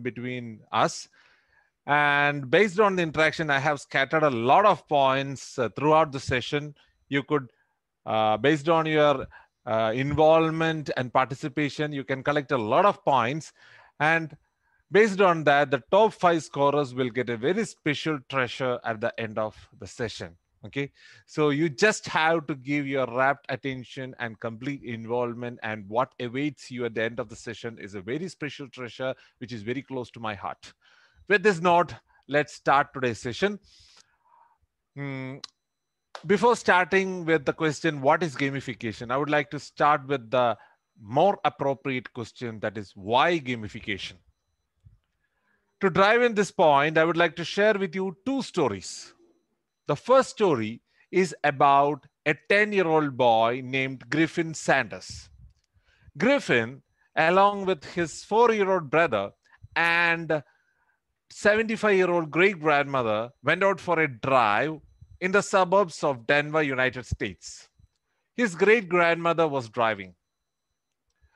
between us. And based on the interaction, I have scattered a lot of points uh, throughout the session. You could, uh, based on your uh, involvement and participation, you can collect a lot of points. And based on that, the top five scorers will get a very special treasure at the end of the session okay so you just have to give your rapt attention and complete involvement and what awaits you at the end of the session is a very special treasure which is very close to my heart with this note let's start today's session hmm, before starting with the question what is gamification i would like to start with the more appropriate question that is why gamification to drive in this point i would like to share with you two stories the first story is about a 10 year old boy named Griffin Sanders. Griffin, along with his four year old brother and 75 year old great grandmother, went out for a drive in the suburbs of Denver, United States. His great grandmother was driving.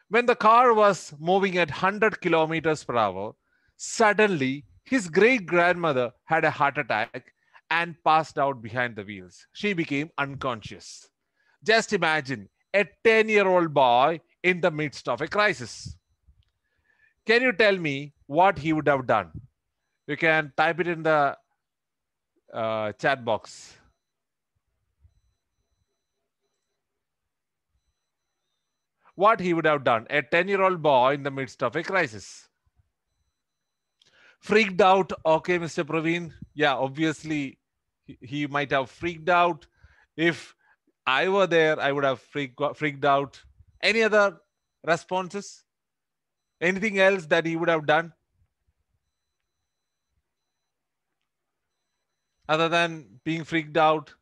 When the car was moving at 100 kilometers per hour, suddenly his great grandmother had a heart attack and passed out behind the wheels. She became unconscious. Just imagine a 10 year old boy in the midst of a crisis. Can you tell me what he would have done? You can type it in the uh, chat box. What he would have done, a 10 year old boy in the midst of a crisis freaked out. Okay, Mr. Praveen. Yeah, obviously he might have freaked out. If I were there, I would have freaked freaked out. Any other responses? Anything else that he would have done? Other than being freaked out?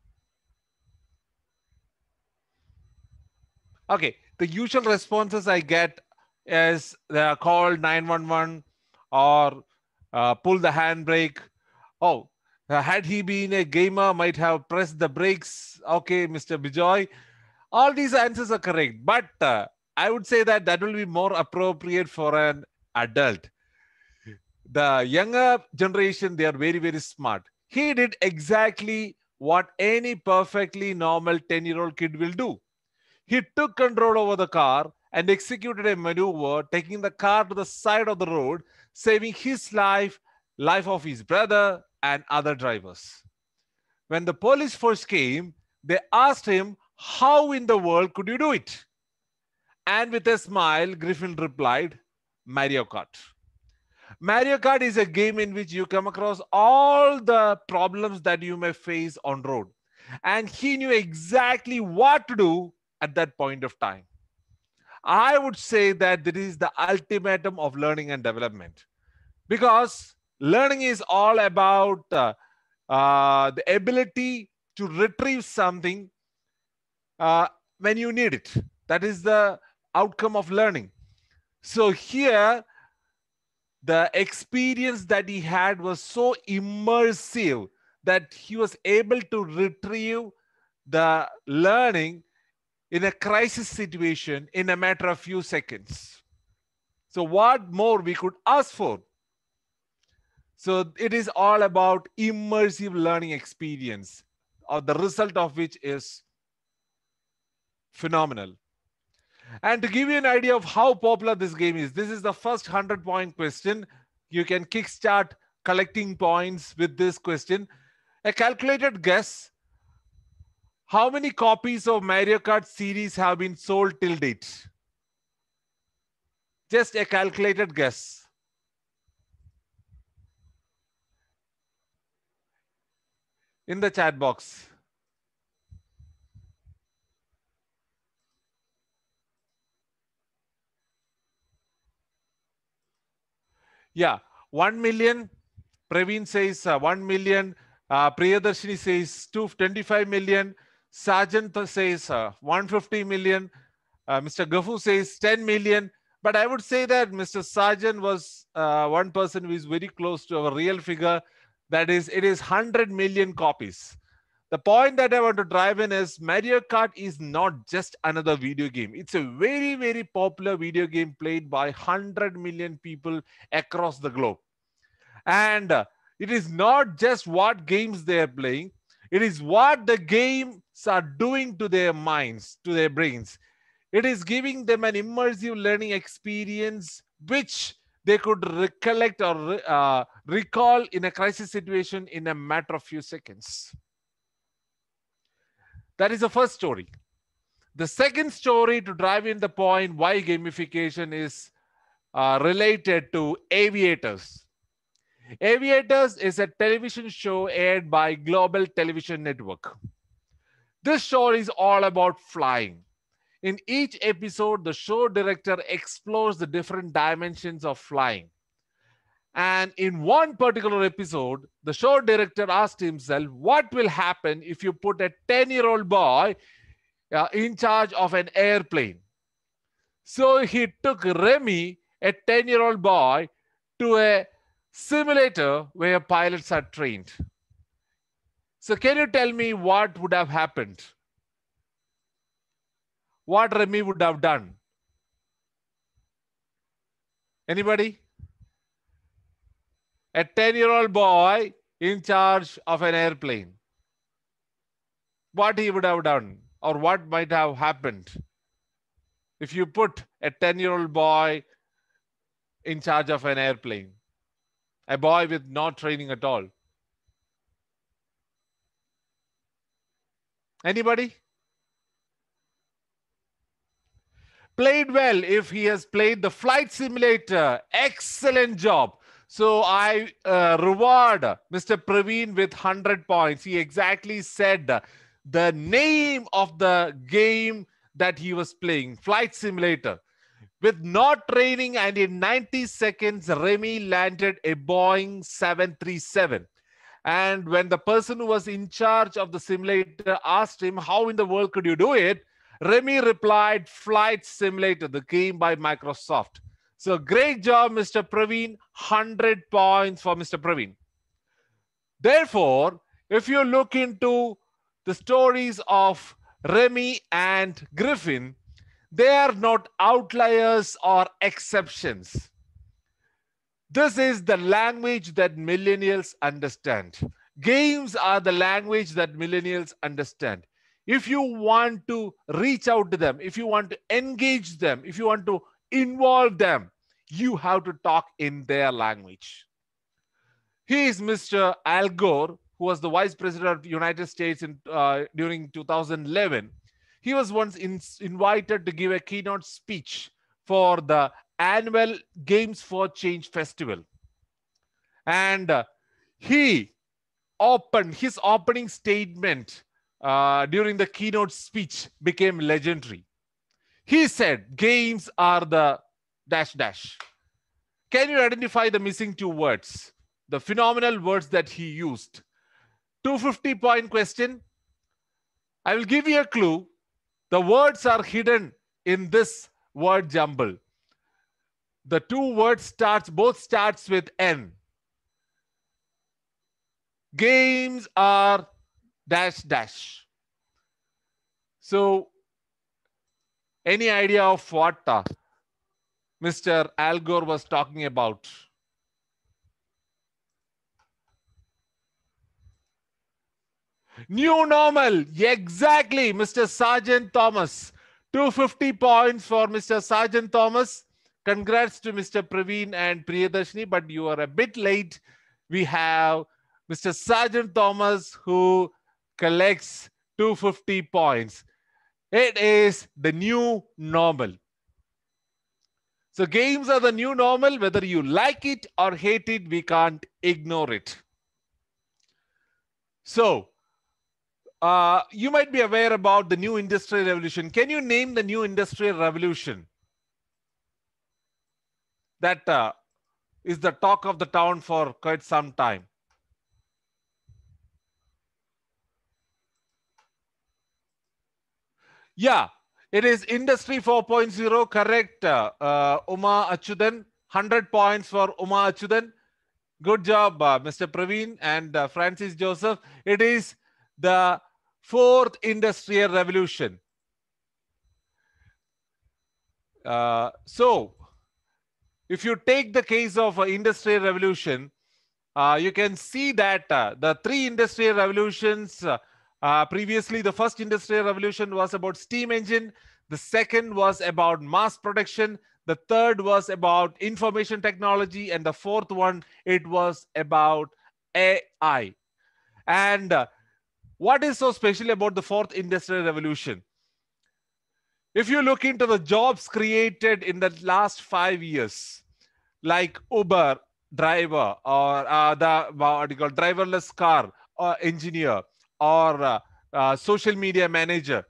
Okay, the usual responses I get is they uh, are called 911 or uh, pull the handbrake. Oh, uh, had he been a gamer, might have pressed the brakes. Okay, Mr. Bijoy. All these answers are correct, but uh, I would say that that will be more appropriate for an adult. The younger generation, they are very, very smart. He did exactly what any perfectly normal 10 year old kid will do. He took control over the car and executed a maneuver, taking the car to the side of the road saving his life, life of his brother, and other drivers. When the police first came, they asked him, How in the world could you do it? And with a smile, Griffin replied, Mario Kart. Mario Kart is a game in which you come across all the problems that you may face on road. And he knew exactly what to do at that point of time. I would say that this is the ultimatum of learning and development because learning is all about uh, uh, the ability to retrieve something uh, when you need it. That is the outcome of learning. So here, the experience that he had was so immersive that he was able to retrieve the learning in a crisis situation in a matter of few seconds. So what more we could ask for? So it is all about immersive learning experience or the result of which is phenomenal. And to give you an idea of how popular this game is, this is the first 100 point question. You can kickstart collecting points with this question. A calculated guess how many copies of Mario Kart series have been sold till date? Just a calculated guess. In the chat box. Yeah, 1 million. Praveen says uh, 1 million. Uh, Priyadarshini says 225 million. Sergeant says uh, 150 million. Uh, Mr. Gafu says 10 million. But I would say that Mr. Sergeant was uh, one person who is very close to our real figure. That is, it is 100 million copies. The point that I want to drive in is Mario Kart is not just another video game. It's a very, very popular video game played by 100 million people across the globe. And uh, it is not just what games they are playing, it is what the game are doing to their minds, to their brains. It is giving them an immersive learning experience which they could recollect or uh, recall in a crisis situation in a matter of few seconds. That is the first story. The second story to drive in the point why gamification is uh, related to aviators. Aviators is a television show aired by Global Television Network. This show is all about flying. In each episode, the show director explores the different dimensions of flying. And in one particular episode, the show director asked himself, What will happen if you put a 10 year old boy uh, in charge of an airplane? So he took Remy, a 10 year old boy, to a simulator where pilots are trained. So can you tell me what would have happened? What Remy would have done? Anybody? A 10-year-old boy in charge of an airplane. What he would have done or what might have happened if you put a 10-year-old boy in charge of an airplane, a boy with no training at all Anybody? Played well if he has played the flight simulator. Excellent job. So I uh, reward Mr. Praveen with 100 points. He exactly said the name of the game that he was playing, Flight Simulator. With not training and in 90 seconds, Remy landed a Boeing 737. And when the person who was in charge of the simulator asked him, How in the world could you do it? Remy replied, Flight Simulator, the game by Microsoft. So great job, Mr. Praveen. 100 points for Mr. Praveen. Therefore, if you look into the stories of Remy and Griffin, they are not outliers or exceptions. This is the language that millennials understand. Games are the language that millennials understand. If you want to reach out to them, if you want to engage them, if you want to involve them, you have to talk in their language. He is Mr. Al Gore, who was the vice president of the United States in, uh, during 2011. He was once in, invited to give a keynote speech for the annual Games for Change festival. And uh, he opened his opening statement uh, during the keynote speech became legendary. He said, Games are the dash dash. Can you identify the missing two words? The phenomenal words that he used. 250 point question. I will give you a clue. The words are hidden in this word jumble the two words starts both starts with N. Games are dash dash. So any idea of what uh, Mr. Al Gore was talking about? New normal. Exactly, Mr. Sergeant Thomas. 250 points for Mr. Sergeant Thomas. Congrats to Mr. Praveen and Priyadarshini, but you are a bit late. We have Mr. Sergeant Thomas who collects 250 points. It is the new normal. So games are the new normal, whether you like it or hate it, we can't ignore it. So uh, you might be aware about the new industrial revolution. Can you name the new industrial revolution? that uh, is the talk of the town for quite some time. Yeah, it is industry 4.0, correct, uh, uh, Uma Achudan. 100 points for Uma Achudan. Good job, uh, Mr. Praveen and uh, Francis Joseph. It is the fourth industrial revolution. Uh, so, if you take the case of uh, industrial revolution, uh, you can see that uh, the three industrial revolutions, uh, uh, previously the first industrial revolution was about steam engine, the second was about mass production, the third was about information technology, and the fourth one, it was about AI. And uh, what is so special about the fourth industrial revolution? If you look into the jobs created in the last five years, like Uber driver or uh, the uh, what do you call driverless car or uh, engineer or uh, uh, social media manager,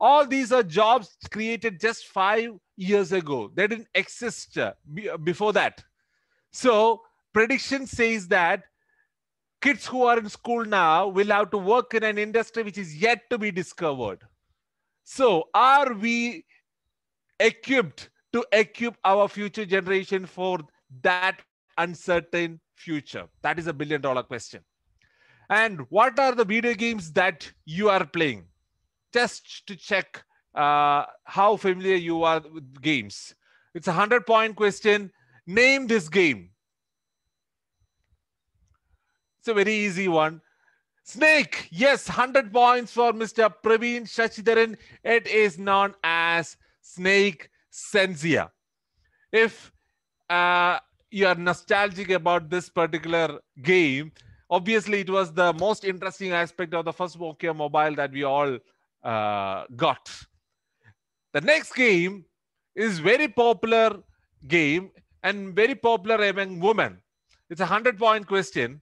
all these are jobs created just five years ago. They didn't exist uh, before that. So prediction says that kids who are in school now will have to work in an industry which is yet to be discovered. So, are we equipped to equip our future generation for that uncertain future? That is a billion dollar question. And what are the video games that you are playing? Just to check uh, how familiar you are with games. It's a 100 point question. Name this game. It's a very easy one. Snake, yes, 100 points for Mr. Praveen Shashidharan. It is known as Snake Senzia. If uh, you are nostalgic about this particular game, obviously it was the most interesting aspect of the first Nokia mobile that we all uh, got. The next game is very popular game and very popular among women. It's a 100 point question.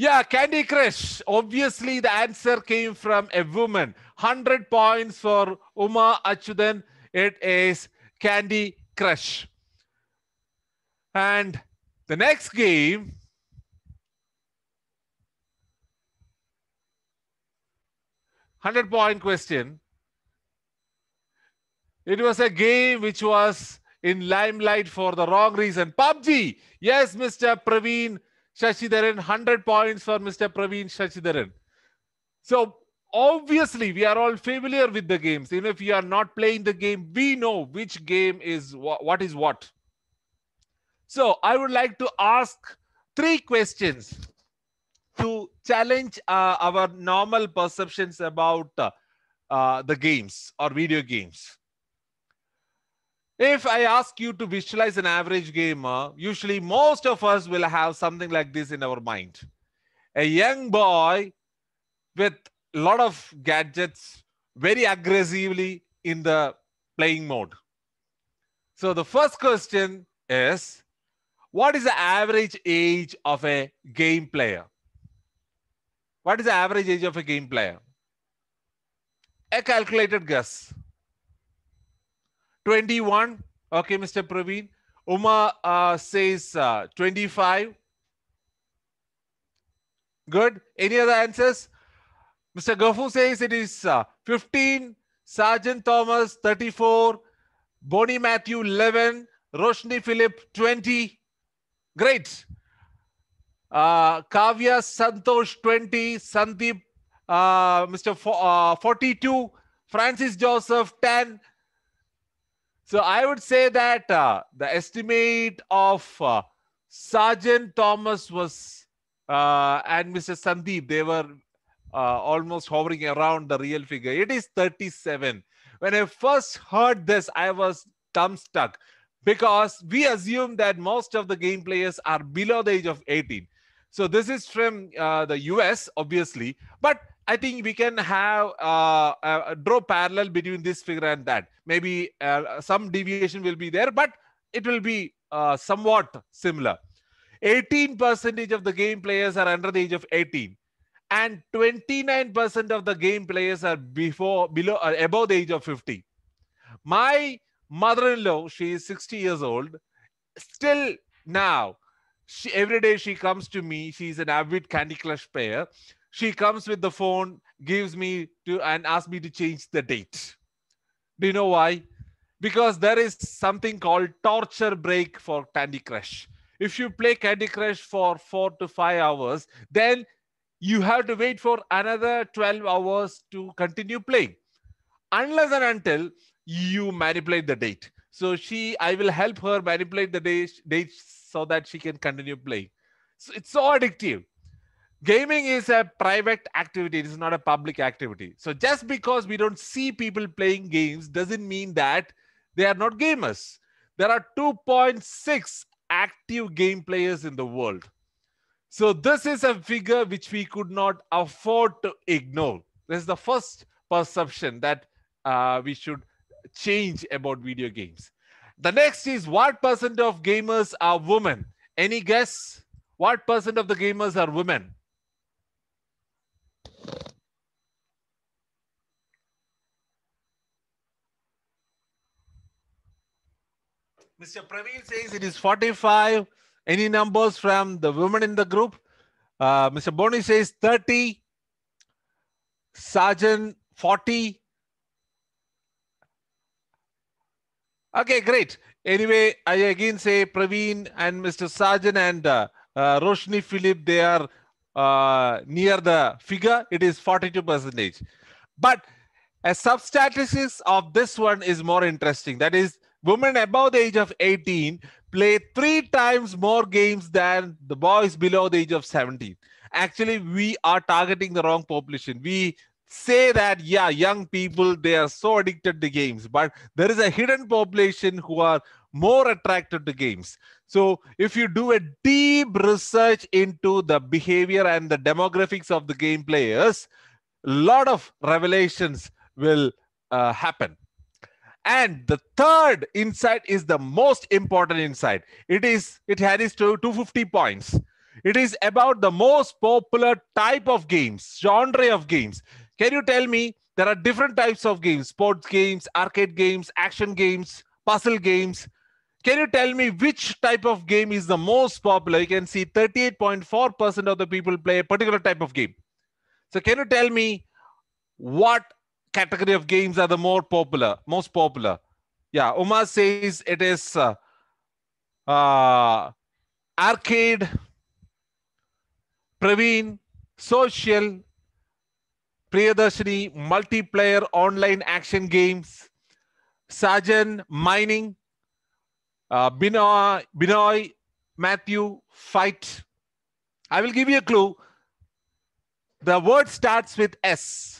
Yeah, Candy Crush. Obviously, the answer came from a woman. 100 points for Uma Achudan. It is Candy Crush. And the next game Hundred point question. It was a game which was in limelight for the wrong reason. PUBG. Yes, Mr. Praveen Shashidharan, 100 points for Mr. Praveen Shashidharan. So obviously we are all familiar with the games. Even if you are not playing the game, we know which game is what is what. So I would like to ask three questions to challenge uh, our normal perceptions about uh, uh, the games or video games. If I ask you to visualize an average gamer, usually most of us will have something like this in our mind. A young boy with a lot of gadgets, very aggressively in the playing mode. So the first question is, what is the average age of a game player? What is the average age of a game player? A calculated guess. 21. Okay, Mr. Praveen. Uma uh, says uh, 25. Good. Any other answers? Mr. Gafu says it is uh, 15. Sergeant Thomas, 34. Bonnie Matthew, 11. Roshni Philip, 20. Great. Uh, Kavya Santosh, 20. Sandeep, uh, Mr. uh, 42. Francis Joseph, 10. So I would say that uh, the estimate of uh, Sergeant Thomas was uh, and Mr. Sandeep, they were uh, almost hovering around the real figure. It is 37. When I first heard this, I was dumbstruck because we assume that most of the game players are below the age of 18. So this is from uh, the US, obviously, but I think we can have uh, uh, draw parallel between this figure and that. Maybe uh, some deviation will be there, but it will be uh, somewhat similar. 18% of the game players are under the age of 18, and 29% of the game players are before below uh, above the age of 50. My mother-in-law, she is 60 years old, still now. She, every day she comes to me. She's an avid Candy Crush player she comes with the phone, gives me to and asks me to change the date. Do you know why? Because there is something called torture break for Candy Crush. If you play Candy Crush for four to five hours, then you have to wait for another 12 hours to continue playing. Unless and until you manipulate the date. So she, I will help her manipulate the date, date so that she can continue playing. So it's so addictive gaming is a private activity it is not a public activity so just because we don't see people playing games doesn't mean that they are not gamers there are 2.6 active game players in the world so this is a figure which we could not afford to ignore this is the first perception that uh, we should change about video games the next is what percent of gamers are women any guess what percent of the gamers are women Mr. Praveen says it is 45. Any numbers from the women in the group? Uh, Mr. Boni says 30. Sergeant 40. Okay, great. Anyway, I again say Praveen and Mr. Sarjan and uh, uh, Roshni Philip, they are uh, near the figure. It is 42 percentage. But a substatistics of this one is more interesting. That is women above the age of 18 play three times more games than the boys below the age of 17. Actually, we are targeting the wrong population. We say that, yeah, young people, they are so addicted to games, but there is a hidden population who are more attracted to games. So, if you do a deep research into the behavior and the demographics of the game players, a lot of revelations will uh, happen. And the third insight is the most important insight. It is it has to 250 points. It is about the most popular type of games, genre of games. Can you tell me there are different types of games, sports games, arcade games, action games, puzzle games. Can you tell me which type of game is the most popular? You can see 38.4% of the people play a particular type of game. So can you tell me what category of games are the more popular, most popular? Yeah, Uma says it is uh, uh, arcade, Praveen, social, Priyadarshini, multiplayer online action games, Sajan, mining, uh, Binoy, Binoy, Matthew, fight. I will give you a clue. The word starts with S.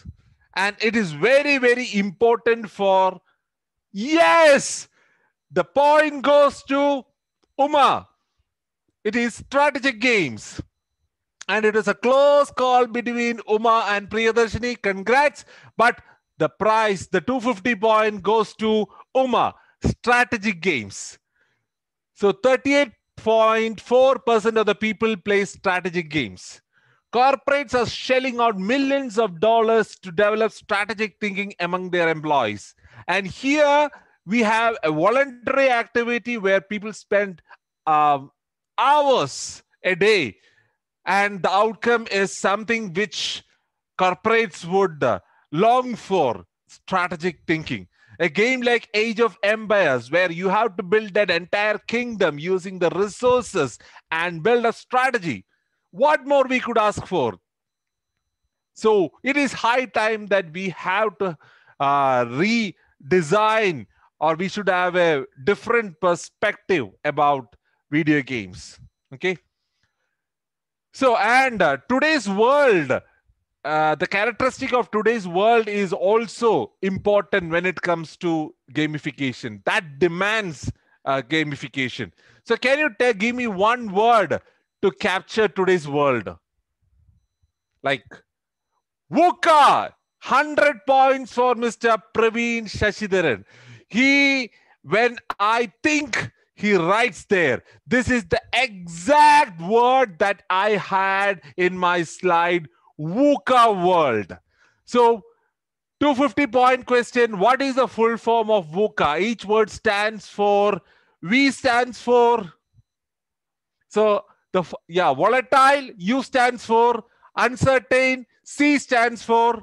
And it is very, very important for, yes, the point goes to Uma. It is strategic games. And it is a close call between Uma and Priyadarshini. Congrats. But the prize, the 250 point goes to Uma, strategic games. So 38.4% of the people play strategic games. Corporates are shelling out millions of dollars to develop strategic thinking among their employees. And here we have a voluntary activity where people spend um, hours a day. And the outcome is something which corporates would uh, long for strategic thinking. A game like Age of Empires, where you have to build an entire kingdom using the resources and build a strategy what more we could ask for? So it is high time that we have to uh, redesign or we should have a different perspective about video games. Okay. So, and uh, today's world, uh, the characteristic of today's world is also important when it comes to gamification. That demands uh, gamification. So, can you tell, give me one word to capture today's world. Like Wuka, 100 points for Mr. Praveen Shashidharan. He, when I think he writes there, this is the exact word that I had in my slide Wuka world. So, 250 point question What is the full form of Wuka? Each word stands for, V stands for. So, the yeah volatile u stands for uncertain c stands for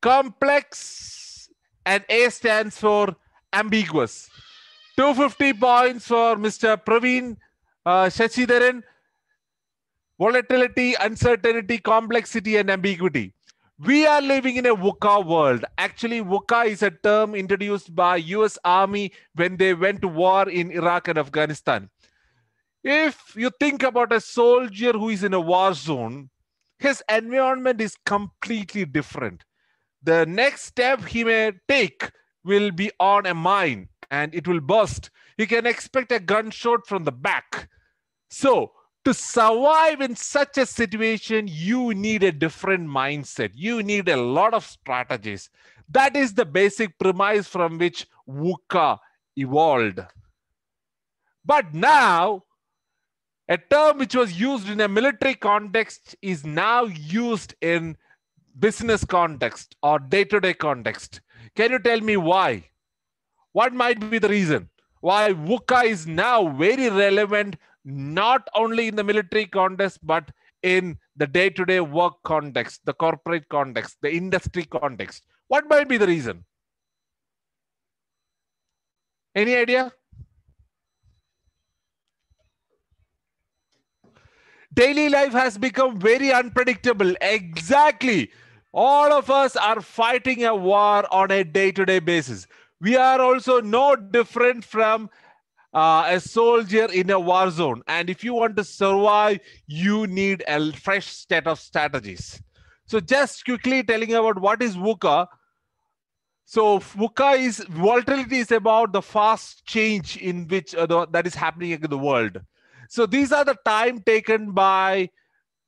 complex and a stands for ambiguous 250 points for mr praveen uh, shashidharan volatility uncertainty complexity and ambiguity we are living in a VUCA world. Actually, VUCA is a term introduced by US Army when they went to war in Iraq and Afghanistan. If you think about a soldier who is in a war zone, his environment is completely different. The next step he may take will be on a mine and it will burst. He can expect a gunshot from the back. So, to survive in such a situation, you need a different mindset. You need a lot of strategies. That is the basic premise from which VUCA evolved. But now a term which was used in a military context is now used in business context or day-to-day context. Can you tell me why? What might be the reason why VUCA is now very relevant, not only in the military context, but in the day to -day work context, the corporate context, the industry context? What might be the reason? Any idea? daily life has become very unpredictable. Exactly. All of us are fighting a war on a day to day basis. We are also no different from uh, a soldier in a war zone. And if you want to survive, you need a fresh set of strategies. So, just quickly telling about what is VUCA. So, VUCA is volatility is about the fast change in which uh, the, that is happening in the world. So these are the time taken by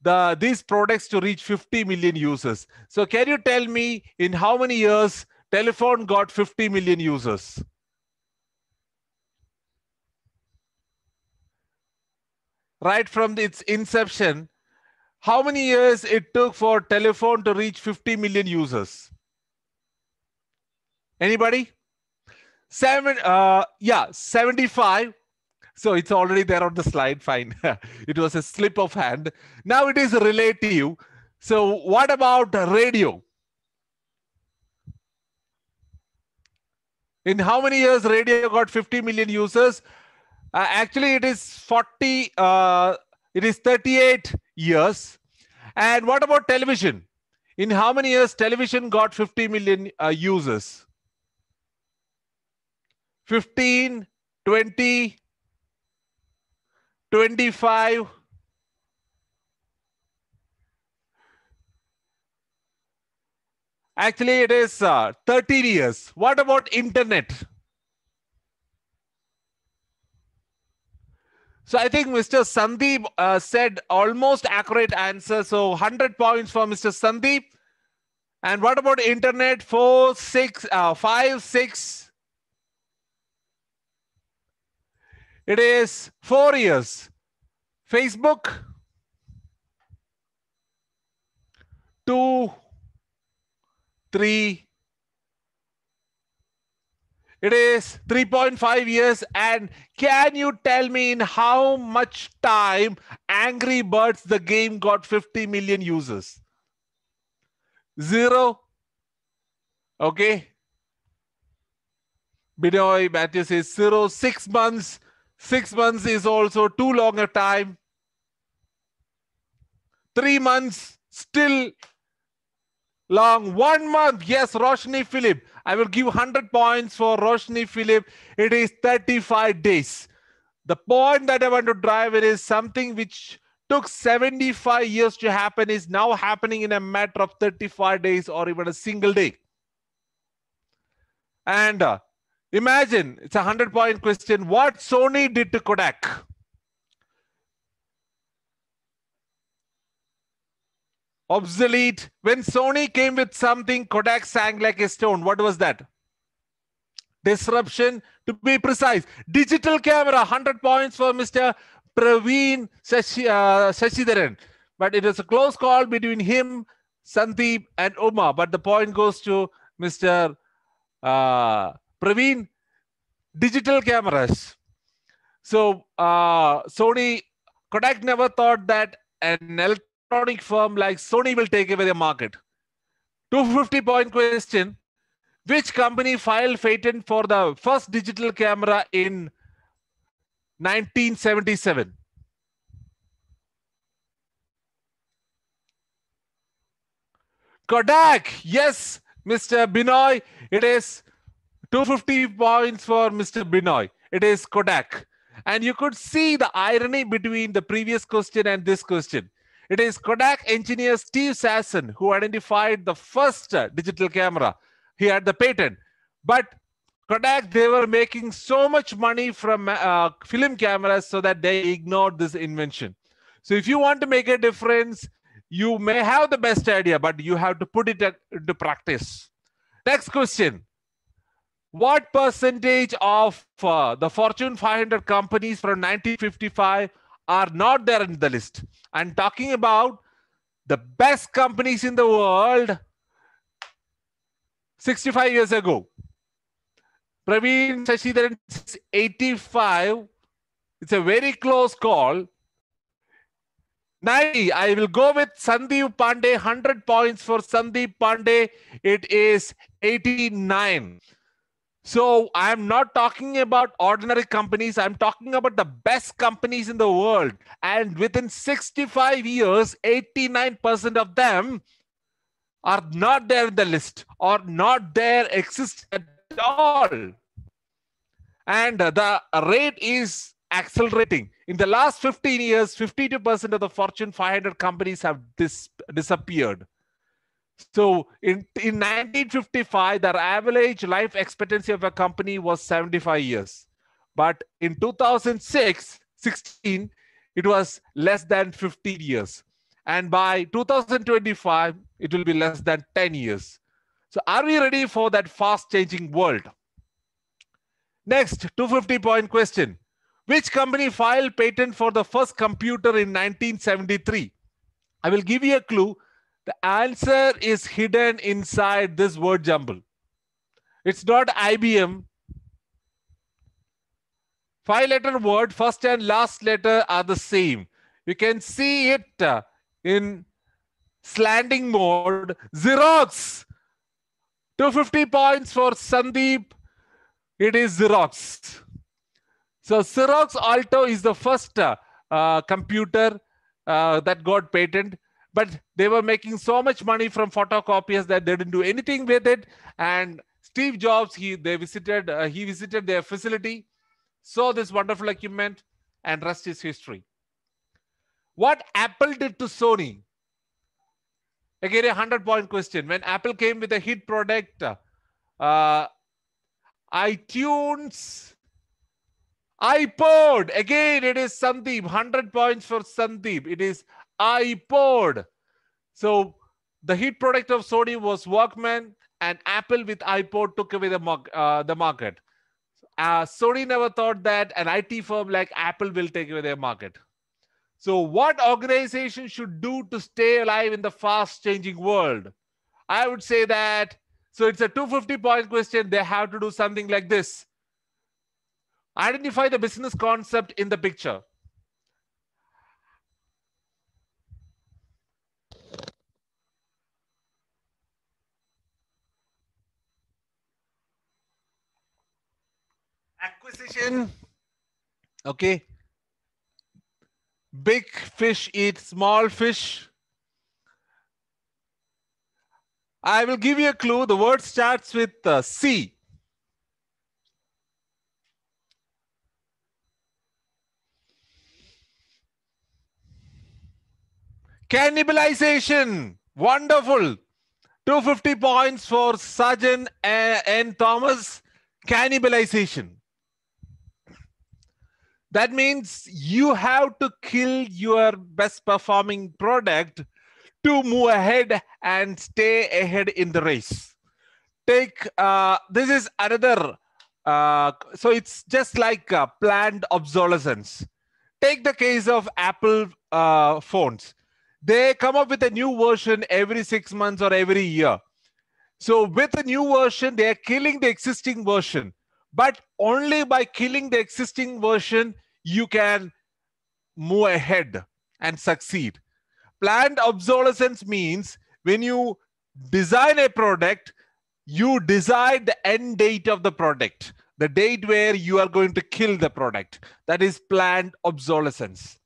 the these products to reach 50 million users. So can you tell me in how many years telephone got 50 million users? Right from its inception, how many years it took for telephone to reach 50 million users? Anybody? Seven, uh, yeah, 75 so it's already there on the slide. Fine. it was a slip of hand. Now it is relative. So what about radio? In how many years radio got 50 million users? Uh, actually, it is 40, uh, it is 38 years. And what about television? In how many years television got 50 million uh, users? 15, 20, 25, actually it is uh, 13 years what about internet so i think mr sandeep uh, said almost accurate answer so 100 points for mr sandeep and what about internet Four, six, uh, five, six, It is four years. Facebook, two, three. It is 3.5 years. And can you tell me in how much time Angry Birds, the game, got 50 million users? Zero. Okay. Binoy Matthew is zero, six months. Six months is also too long a time. Three months still long. One month, yes, Roshni Philip. I will give 100 points for Roshni Philip. It is 35 days. The point that I want to drive it is something which took 75 years to happen is now happening in a matter of 35 days or even a single day. And uh, Imagine it's a 100 point question what Sony did to Kodak. Obsolete. When Sony came with something, Kodak sang like a stone. What was that? Disruption, to be precise. Digital camera, 100 points for Mr. Praveen Sashi, uh, But it was a close call between him, Sandeep, and Uma. But the point goes to Mr. Uh, Praveen, digital cameras. So uh, Sony, Kodak never thought that an electronic firm like Sony will take away the market. 250 point question. Which company filed patent for the first digital camera in 1977? Kodak. Yes, Mr. Binoy, it is 250 points for Mr. Binoy. It is Kodak. And you could see the irony between the previous question and this question. It is Kodak engineer Steve Sasson who identified the first uh, digital camera. He had the patent. But Kodak, they were making so much money from uh, film cameras so that they ignored this invention. So if you want to make a difference, you may have the best idea, but you have to put it uh, into practice. Next question what percentage of uh, the Fortune 500 companies from 1955 are not there in the list? And talking about the best companies in the world 65 years ago. Praveen that it's 85. It's a very close call. 90. I will go with Sandeep Pandey. 100 points for Sandeep Pandey. It is 89. So I'm not talking about ordinary companies. I'm talking about the best companies in the world. And within 65 years, 89% of them are not there in the list or not there exist at all. And the rate is accelerating. In the last 15 years, 52% of the Fortune 500 companies have dis- disappeared. So in, in 1955, the average life expectancy of a company was 75 years. But in 2006, 16, it was less than 15 years. And by 2025, it will be less than 10 years. So are we ready for that fast changing world? Next 250 point question. Which company filed patent for the first computer in 1973? I will give you a clue the answer is hidden inside this word jumble. It's not IBM. Five letter word, first and last letter are the same. You can see it uh, in slanting mode. Xerox. 250 points for Sandeep. It is Xerox. So Xerox Alto is the first uh, uh computer uh, that got patent but they were making so much money from photocopiers that they didn't do anything with it. And Steve Jobs, he they visited uh, he visited their facility, saw this wonderful equipment, and rest is history. What Apple did to Sony? Again, a 100 point question. When Apple came with a hit product, uh, iTunes, iPod. Again, it is Sandeep. 100 points for Sandeep. It is iPod. So the hit product of Sony was Walkman, and Apple with iPod took away the, uh, the market. Uh, Sony never thought that an IT firm like Apple will take away their market. So, what organization should do to stay alive in the fast changing world? I would say that. So, it's a 250 point question. They have to do something like this identify the business concept in the picture. conversation. Okay. Big fish eat small fish. I will give you a clue. The word starts with uh, C. Cannibalization. Wonderful. 250 points for Sajan and Thomas. Cannibalization that means you have to kill your best performing product to move ahead and stay ahead in the race take uh, this is another uh, so it's just like uh, planned obsolescence take the case of apple uh, phones they come up with a new version every six months or every year so with a new version they are killing the existing version but only by killing the existing version, you can move ahead and succeed. Planned obsolescence means when you design a product, you decide the end date of the product, the date where you are going to kill the product. That is planned obsolescence.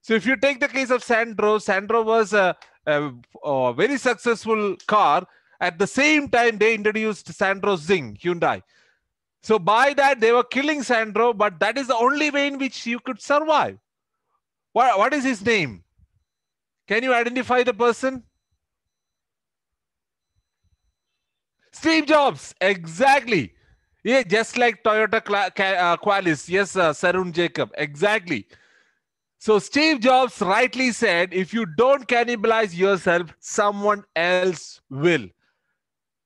So if you take the case of Sandro, Sandro was a, a, a very successful car. At the same time, they introduced Sandro Zing, Hyundai. So by that, they were killing Sandro, but that is the only way in which you could survive. What, what is his name? Can you identify the person? Steve Jobs, exactly. Yeah, just like Toyota uh, Qualis. Yes, uh, Sarun Jacob, exactly. So Steve Jobs rightly said, if you don't cannibalize yourself, someone else will.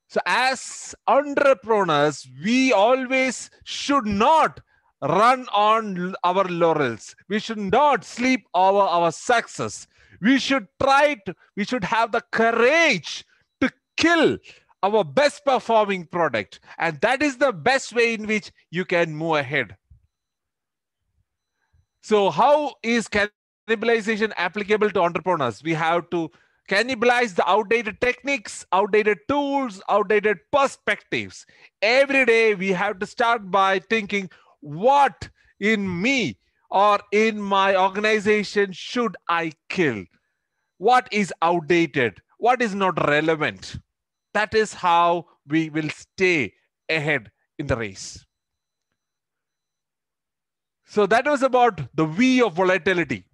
So, as entrepreneurs, we always should not run on our laurels. We should not sleep over our success. We should try to, we should have the courage to kill our best performing product. And that is the best way in which you can move ahead. So, how is cannibalization applicable to entrepreneurs? We have to cannibalize the outdated techniques, outdated tools, outdated perspectives. Every day we have to start by thinking what in me or in my organization should I kill? What is outdated? What is not relevant? That is how we will stay ahead in the race. So that was about the V of volatility.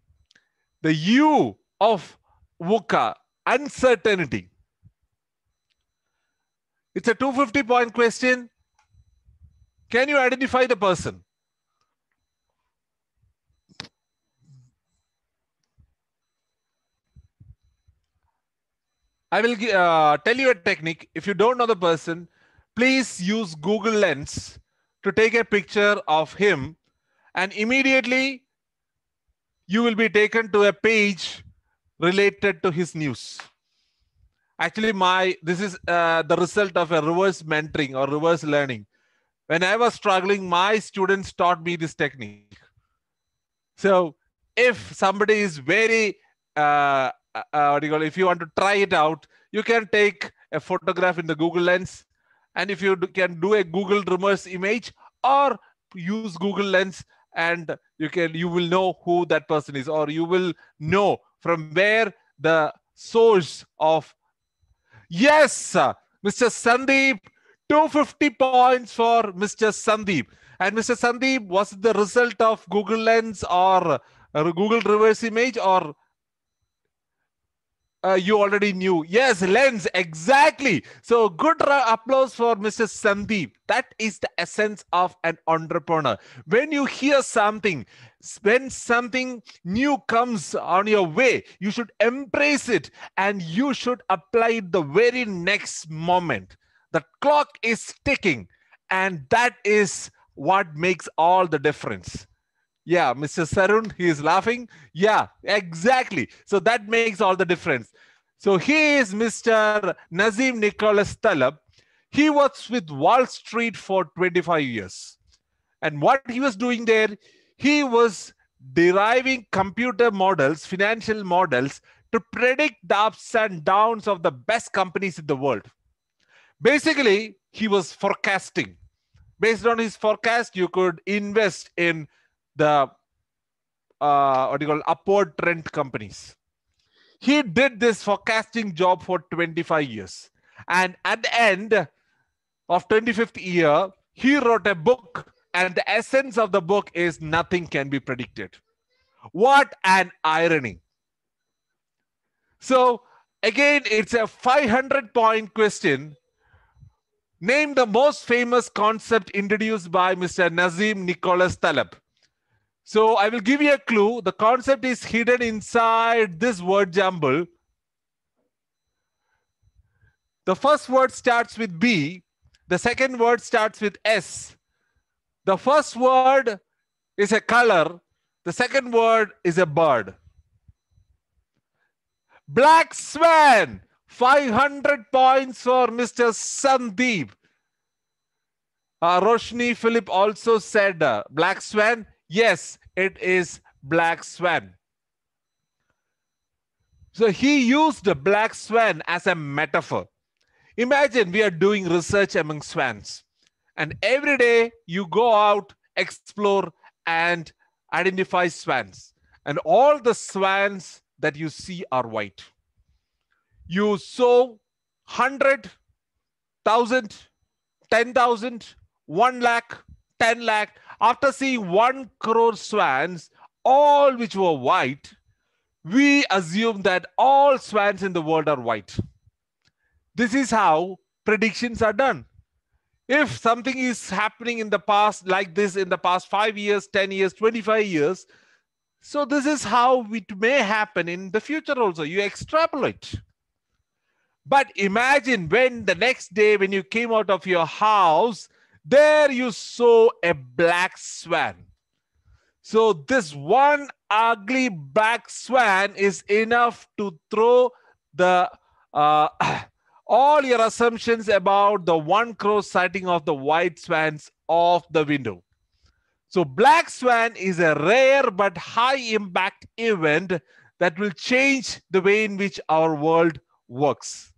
The U of VUCA uncertainty. It's a 250 point question. Can you identify the person? I will uh, tell you a technique. If you don't know the person, please use Google Lens to take a picture of him, and immediately you will be taken to a page related to his news. Actually, my this is uh, the result of a reverse mentoring or reverse learning. When I was struggling, my students taught me this technique. So, if somebody is very, uh, uh, uh you call, if you want to try it out, you can take a photograph in the Google Lens, and if you do, can do a Google reverse image or use Google Lens and you can you will know who that person is or you will know from where the source of yes mr sandeep 250 points for mr sandeep and mr sandeep was the result of google lens or uh, google reverse image or uh, you already knew. Yes, lens, exactly. So, good applause for Mr. Sandeep. That is the essence of an entrepreneur. When you hear something, when something new comes on your way, you should embrace it and you should apply it the very next moment. The clock is ticking, and that is what makes all the difference yeah mr sarun he is laughing yeah exactly so that makes all the difference so he is mr nazim nicholas talab he works with wall street for 25 years and what he was doing there he was deriving computer models financial models to predict the ups and downs of the best companies in the world basically he was forecasting based on his forecast you could invest in the uh, what do you call it? upward trend companies. He did this forecasting job for 25 years. And at the end of 25th year, he wrote a book, and the essence of the book is nothing can be predicted. What an irony. So again, it's a 500 point question. Name the most famous concept introduced by Mr. Nazim Nicholas Taleb. So I will give you a clue. The concept is hidden inside this word jumble. The first word starts with B. The second word starts with S. The first word is a color. The second word is a bird. Black Swan. 500 points for Mr. Sandeep. Uh, Roshni Philip also said uh, Black Swan. Yes, it is black swan. So he used the black swan as a metaphor. Imagine we are doing research among swans, and every day you go out, explore, and identify swans. And all the swans that you see are white. You saw 100, 1,000, 10,000, 1 lakh, 10 lakh, after seeing one crore swans, all which were white, we assume that all swans in the world are white. This is how predictions are done. If something is happening in the past, like this in the past five years, 10 years, 25 years, so this is how it may happen in the future also. You extrapolate. But imagine when the next day, when you came out of your house, there you saw a black swan. So this one ugly black swan is enough to throw the uh, all your assumptions about the one crow sighting of the white swans off the window. So black swan is a rare but high impact event that will change the way in which our world works.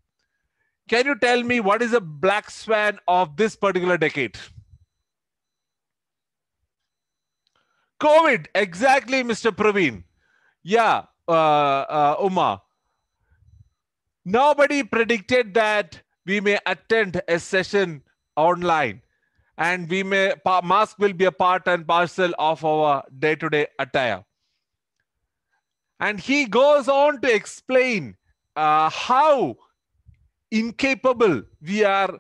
Can you tell me what is a black swan of this particular decade? COVID, exactly, Mr. Praveen. Yeah, uh, uh, Uma. Nobody predicted that we may attend a session online and we may mask will be a part and parcel of our day-to-day attire and he goes on to explain uh, how incapable we are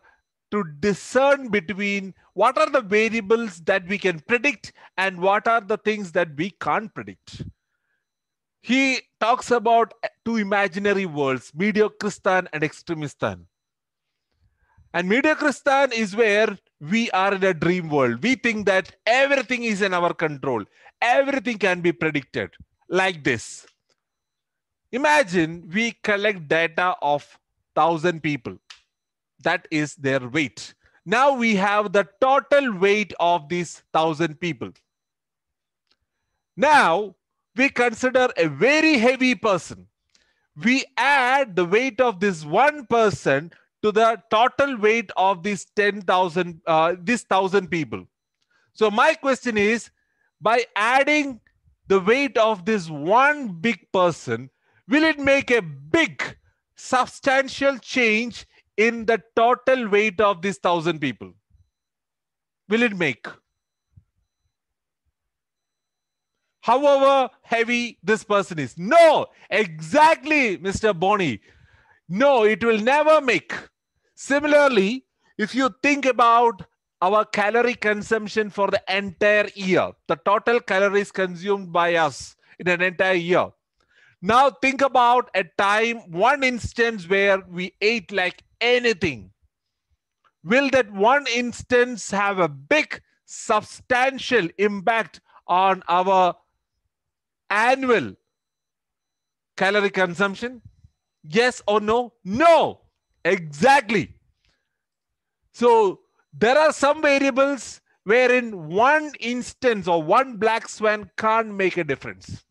to discern between what are the variables that we can predict and what are the things that we can't predict. He talks about two imaginary worlds, Mediocristan and Extremistan. And Mediocristan is where we are in a dream world. We think that everything is in our control, everything can be predicted like this. Imagine we collect data of thousand people. That is their weight. Now we have the total weight of these thousand people. Now we consider a very heavy person. We add the weight of this one person to the total weight of these 10,000, uh, thousand people. So my question is, by adding the weight of this one big person, will it make a big substantial change in the total weight of these 1,000 people will it make? However heavy this person is. No, exactly, Mr. Bonny. No, it will never make. Similarly, if you think about our calorie consumption for the entire year, the total calories consumed by us in an entire year, now think about a time, one instance where we ate like anything. Will that one instance have a big, substantial impact on our annual calorie consumption? Yes or no? No, exactly. So there are some variables wherein one instance or one black swan can't make a difference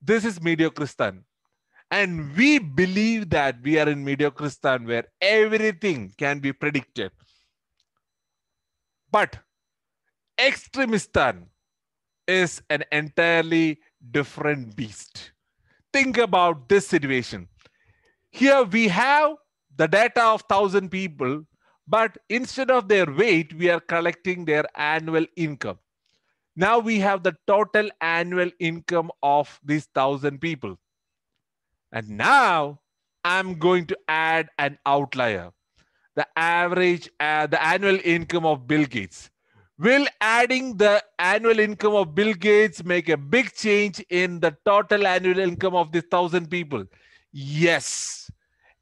this is mediocristan. And we believe that we are in mediocristan where everything can be predicted. But extremistan is an entirely different beast. Think about this situation. Here we have the data of 1,000 people, but instead of their weight, we are collecting their annual income. Now we have the total annual income of these thousand people. And now I'm going to add an outlier. The average, uh, the annual income of Bill Gates. Will adding the annual income of Bill Gates make a big change in the total annual income of these thousand people? Yes.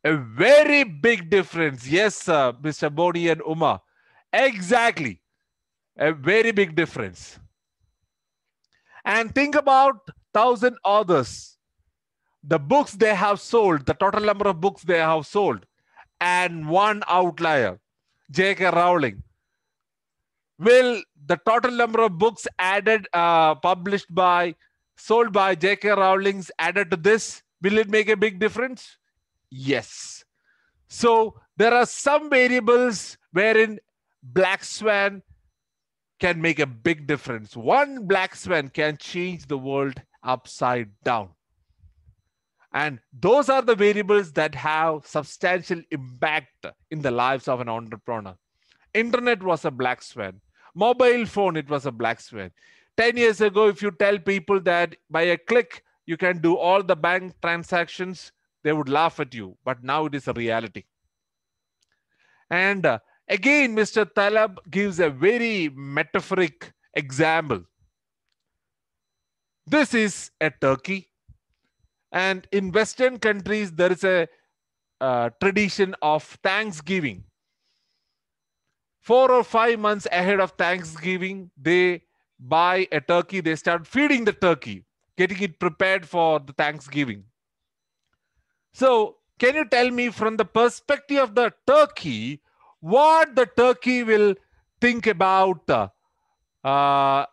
A very big difference. Yes, sir, Mr. Boni and Uma. Exactly. A very big difference and think about 1000 authors the books they have sold the total number of books they have sold and one outlier jk rowling will the total number of books added uh, published by sold by jk rowling's added to this will it make a big difference yes so there are some variables wherein black swan can make a big difference. One black swan can change the world upside down. And those are the variables that have substantial impact in the lives of an entrepreneur. Internet was a black swan. Mobile phone, it was a black swan. 10 years ago, if you tell people that by a click, you can do all the bank transactions, they would laugh at you. But now it is a reality. And uh, Again, Mr. Talab gives a very metaphoric example. This is a turkey. And in Western countries, there is a uh, tradition of Thanksgiving. Four or five months ahead of Thanksgiving, they buy a turkey, they start feeding the turkey, getting it prepared for the Thanksgiving. So, can you tell me from the perspective of the turkey, what the Turkey will think about uh, uh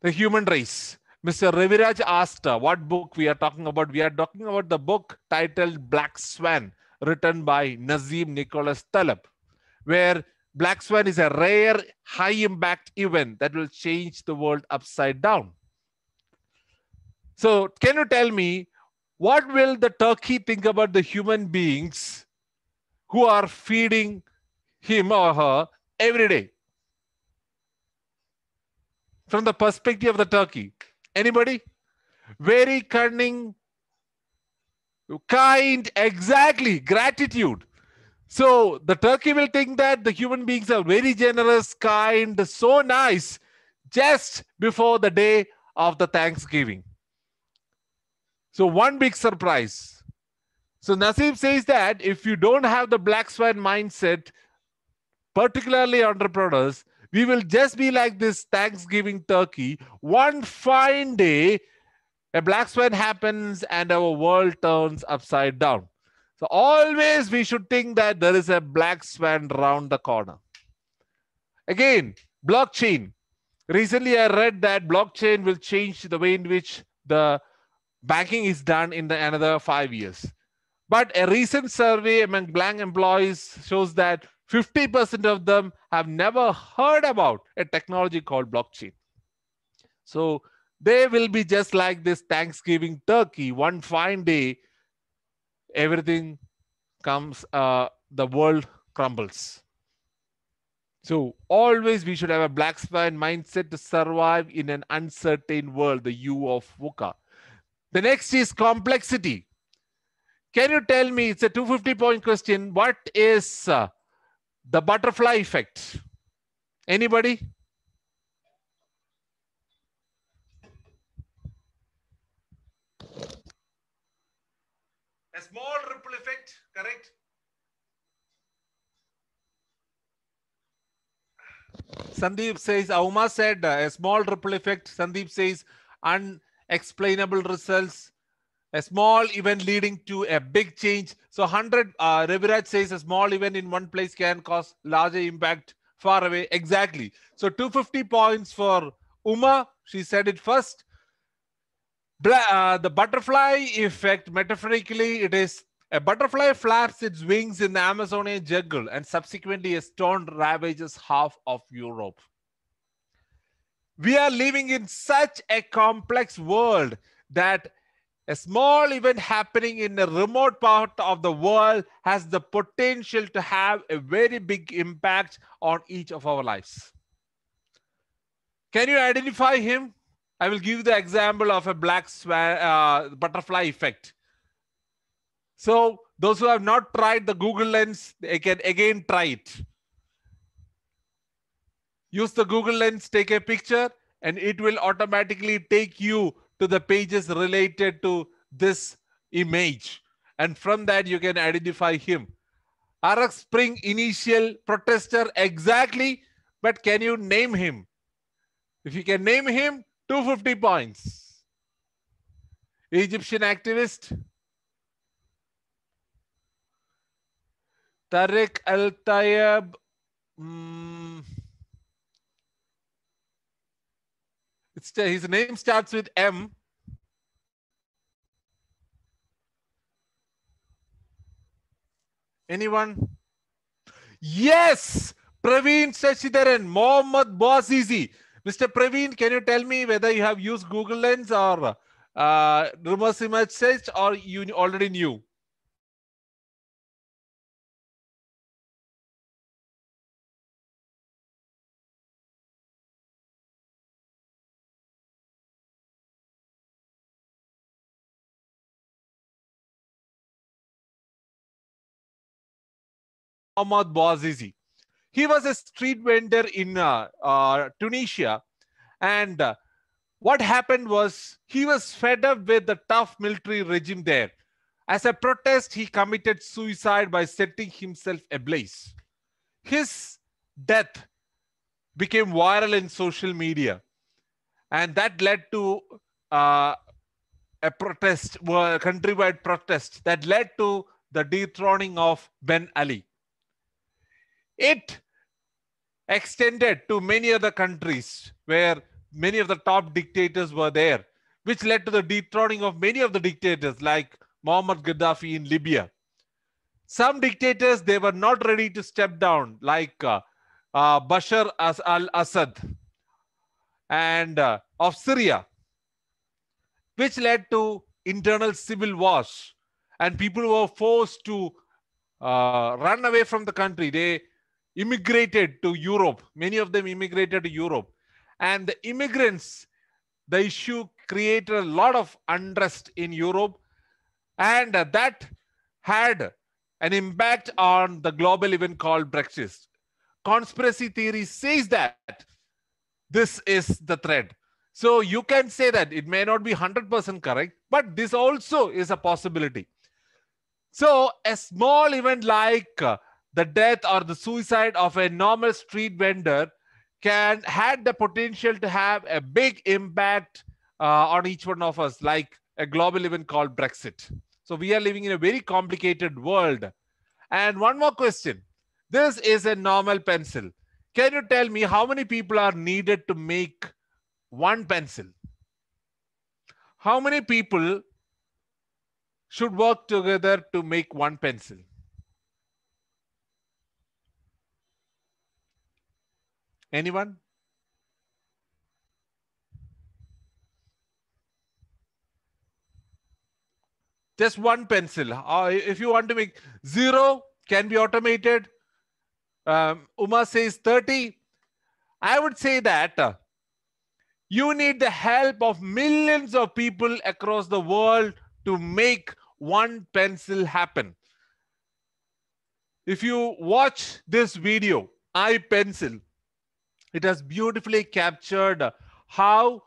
the human race. Mr. Reviraj asked uh, what book we are talking about. We are talking about the book titled Black Swan, written by Nazim Nicholas Taleb, where Black Swan is a rare high impact event that will change the world upside down. So, can you tell me what will the turkey think about the human beings who are feeding him or her every day. From the perspective of the turkey. Anybody? Very cunning, kind, exactly, gratitude. So the turkey will think that the human beings are very generous, kind, so nice just before the day of the Thanksgiving. So, one big surprise so Nasib says that if you don't have the black swan mindset, particularly entrepreneurs, we will just be like this Thanksgiving turkey. One fine day, a black swan happens and our world turns upside down. So always we should think that there is a black swan around the corner. Again, blockchain. Recently, I read that blockchain will change the way in which the banking is done in the another five years. But a recent survey among blank employees shows that 50% of them have never heard about a technology called blockchain. So they will be just like this Thanksgiving turkey. One fine day, everything comes, uh, the world crumbles. So always we should have a black swan mindset to survive in an uncertain world, the U of VUCA. The next is complexity. Can you tell me, it's a 250 point question, what is uh, the butterfly effect? Anybody? A small ripple effect, correct? Sandeep says, Auma said uh, a small ripple effect. Sandeep says unexplainable results a small event leading to a big change. So 100, uh, Reviraj says a small event in one place can cause larger impact far away. Exactly. So 250 points for Uma. She said it first. Bla uh, the butterfly effect, metaphorically, it is a butterfly flaps its wings in the Amazonian jungle and subsequently a storm ravages half of Europe. We are living in such a complex world that a small event happening in a remote part of the world has the potential to have a very big impact on each of our lives. Can you identify him? I will give the example of a black swan, uh, butterfly effect. So those who have not tried the Google Lens, they can again try it. Use the Google Lens, take a picture, and it will automatically take you to the pages related to this image. And from that, you can identify him. Arak Spring initial protester exactly, but can you name him? If you can name him, 250 points. Egyptian activist. Tariq Al Tayeb. Mm, It's, his name starts with M. Anyone? Yes, Praveen Sashidharan, Mohammed Bouazizi. Mr. Praveen, can you tell me whether you have used Google Lens or uh, reverse image search or you already knew? Ahmad Bouazizi. He was a street vendor in uh, uh, Tunisia. And uh, what happened was he was fed up with the tough military regime there. As a protest, he committed suicide by setting himself ablaze. His death became viral in social media. And that led to uh, a protest, a countrywide protest that led to the dethroning of Ben Ali. It extended to many other countries where many of the top dictators were there, which led to the dethroning of many of the dictators like Muammar Gaddafi in Libya. Some dictators, they were not ready to step down like uh, uh, Bashar al-Assad and uh, of Syria, which led to internal civil wars and people were forced to uh, run away from the country. They immigrated to Europe. Many of them immigrated to Europe. And the immigrants, the issue created a lot of unrest in Europe. And that had an impact on the global event called Brexit. Conspiracy theory says that this is the threat. So you can say that it may not be 100% correct, but this also is a possibility. So a small event like uh, the death or the suicide of a normal street vendor can had the potential to have a big impact uh, on each one of us, like a global event called Brexit. So we are living in a very complicated world. And one more question. This is a normal pencil. Can you tell me how many people are needed to make one pencil? How many people should work together to make one pencil? Anyone? Just one pencil. Uh, if you want to make zero, can be automated. Um, Uma says 30. I would say that uh, you need the help of millions of people across the world to make one pencil happen. If you watch this video, I pencil, it has beautifully captured how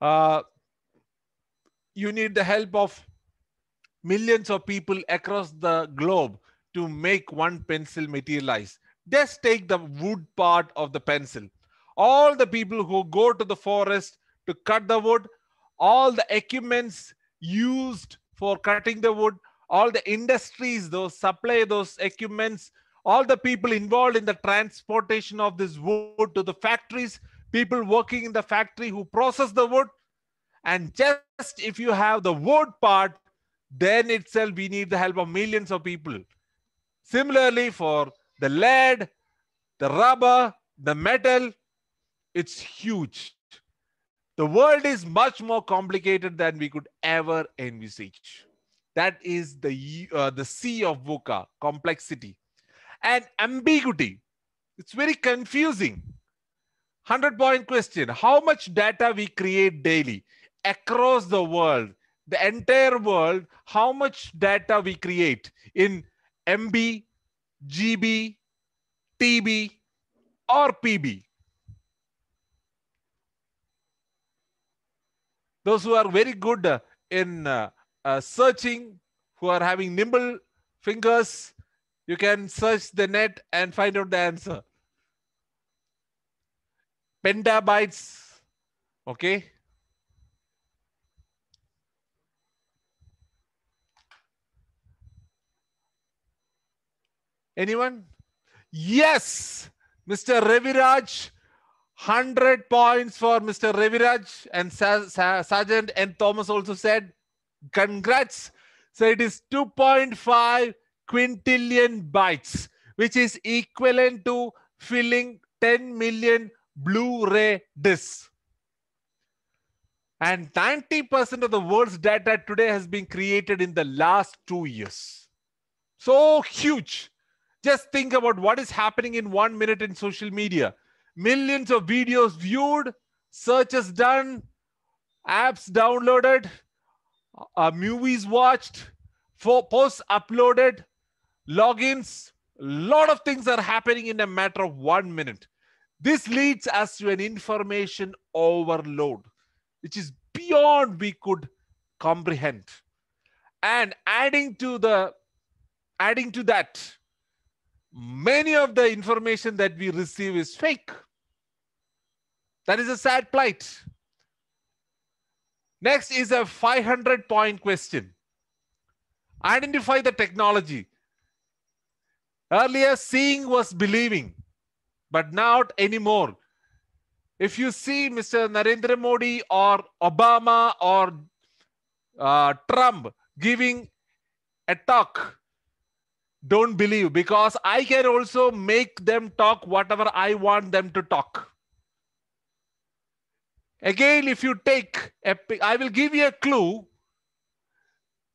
uh, you need the help of millions of people across the globe to make one pencil materialize. Just take the wood part of the pencil. All the people who go to the forest to cut the wood, all the equipments used for cutting the wood, all the industries those supply those equipments all the people involved in the transportation of this wood to the factories, people working in the factory who process the wood. And just if you have the wood part, then itself we need the help of millions of people. Similarly, for the lead, the rubber, the metal, it's huge. The world is much more complicated than we could ever envisage. That is the, uh, the sea of VUCA, complexity and ambiguity. It's very confusing. 100 point question How much data we create daily across the world, the entire world, how much data we create in MB, GB, TB, or PB? Those who are very good uh, in uh, uh, searching, who are having nimble fingers, you can search the net and find out the answer. Pentabytes. Okay. Anyone? Yes, Mr. Reviraj. 100 points for Mr. Reviraj and Sa Sa Sergeant and Thomas also said, congrats. So it is 2.5 quintillion bytes, which is equivalent to filling 10 million Blu-ray discs. And 90% of the world's data today has been created in the last two years. So huge. Just think about what is happening in one minute in social media. Millions of videos viewed, searches done, apps downloaded, uh, movies watched, for posts uploaded, logins, lot of things are happening in a matter of one minute. This leads us to an information overload, which is beyond we could comprehend. And adding to the adding to that, many of the information that we receive is fake. That is a sad plight. Next is a 500 point question. Identify the technology Earlier, seeing was believing, but not anymore. If you see Mr. Narendra Modi or Obama or uh, Trump giving a talk, don't believe because I can also make them talk whatever I want them to talk. Again, if you take, a, I will give you a clue.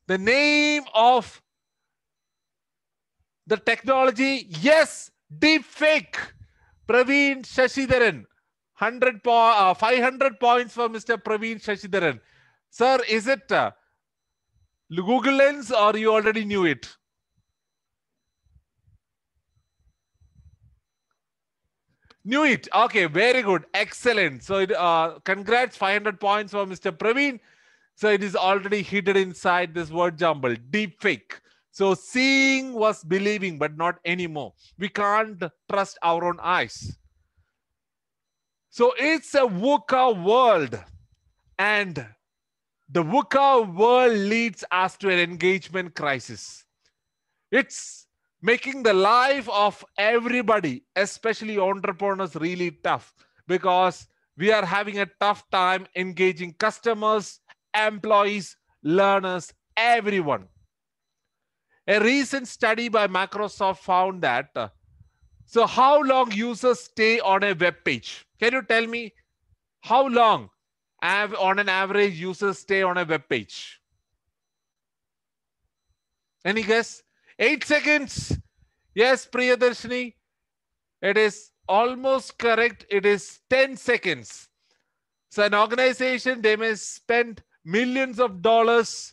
The name of the technology. Yes, deep fake. Praveen Shashidharan. 100 po uh, 500 points for Mr. Praveen Shashidharan. Sir, is it uh, Google Lens or you already knew it? Knew it. Okay, very good. Excellent. So, it, uh, congrats. 500 points for Mr. Praveen. So, it is already hidden inside this word jumble. Deep fake. So seeing was believing, but not anymore. We can't trust our own eyes. So it's a VUCA world. And the VUCA world leads us to an engagement crisis. It's making the life of everybody, especially entrepreneurs, really tough because we are having a tough time engaging customers, employees, learners, everyone. A recent study by Microsoft found that. Uh, so, how long users stay on a web page? Can you tell me how long, on an average, users stay on a web page? Any guess? Eight seconds. Yes, Priyadarshini. It is almost correct. It is 10 seconds. So, an organization, they may spend millions of dollars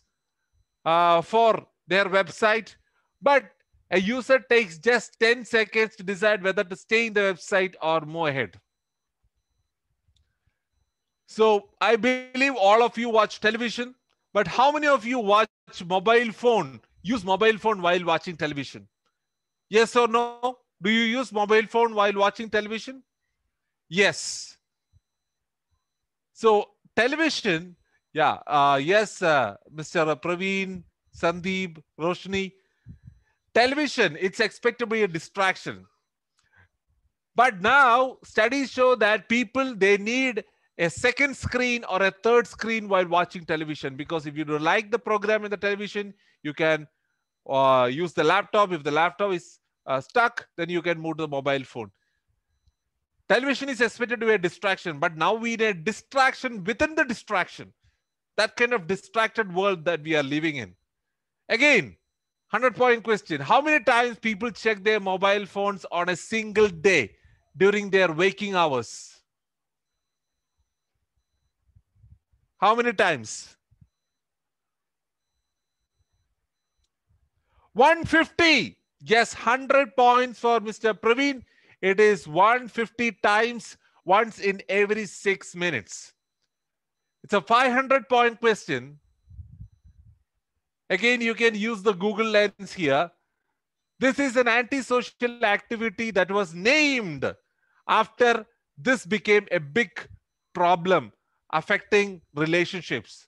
uh, for their website, but a user takes just 10 seconds to decide whether to stay in the website or move ahead. So I believe all of you watch television, but how many of you watch mobile phone, use mobile phone while watching television? Yes or no? Do you use mobile phone while watching television? Yes. So television, yeah, uh, yes, uh, Mr. Praveen, Sandeep, Roshni. Television, it's expected to be a distraction. But now studies show that people, they need a second screen or a third screen while watching television because if you don't like the program in the television, you can uh, use the laptop. If the laptop is uh, stuck, then you can move to the mobile phone. Television is expected to be a distraction, but now we need a distraction within the distraction. That kind of distracted world that we are living in. Again, 100 point question. How many times people check their mobile phones on a single day during their waking hours? How many times? 150. Yes, 100 points for Mr. Praveen. It is 150 times, once in every six minutes. It's a 500 point question. Again, you can use the Google lens here. This is an antisocial activity that was named after this became a big problem affecting relationships.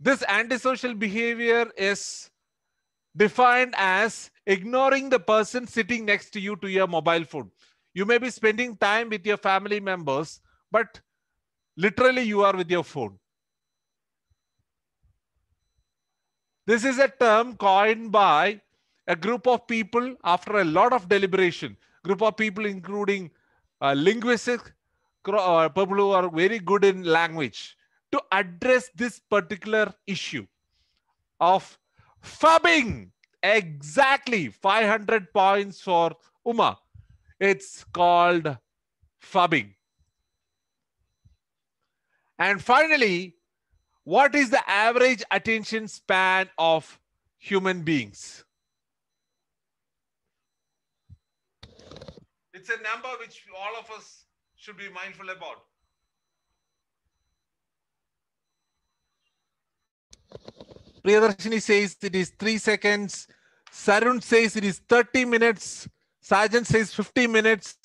This antisocial behavior is defined as ignoring the person sitting next to you to your mobile phone. You may be spending time with your family members, but literally you are with your phone. This is a term coined by a group of people after a lot of deliberation. Group of people including uh, linguists, uh, people who are very good in language to address this particular issue of fubbing. Exactly 500 points for Uma. It's called fubbing. And finally, what is the average attention span of human beings? It's a number which all of us should be mindful about. Priyadarshini says it is three seconds. Sarun says it is 30 minutes. Sajan says 50 minutes.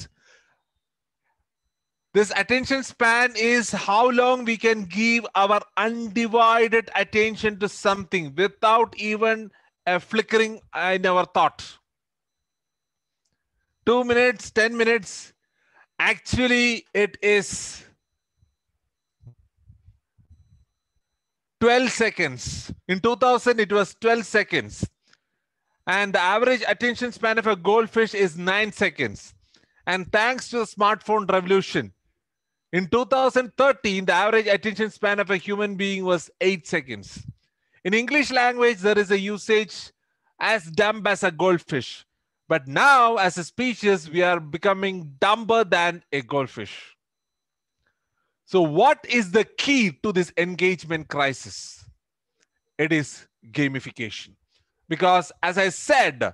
This attention span is how long we can give our undivided attention to something without even a flickering in our thought. Two minutes, 10 minutes. Actually, it is 12 seconds. In 2000, it was 12 seconds. And the average attention span of a goldfish is nine seconds. And thanks to the smartphone revolution, in 2013, the average attention span of a human being was eight seconds. In English language, there is a usage as dumb as a goldfish. But now, as a species, we are becoming dumber than a goldfish. So, what is the key to this engagement crisis? It is gamification. Because, as I said,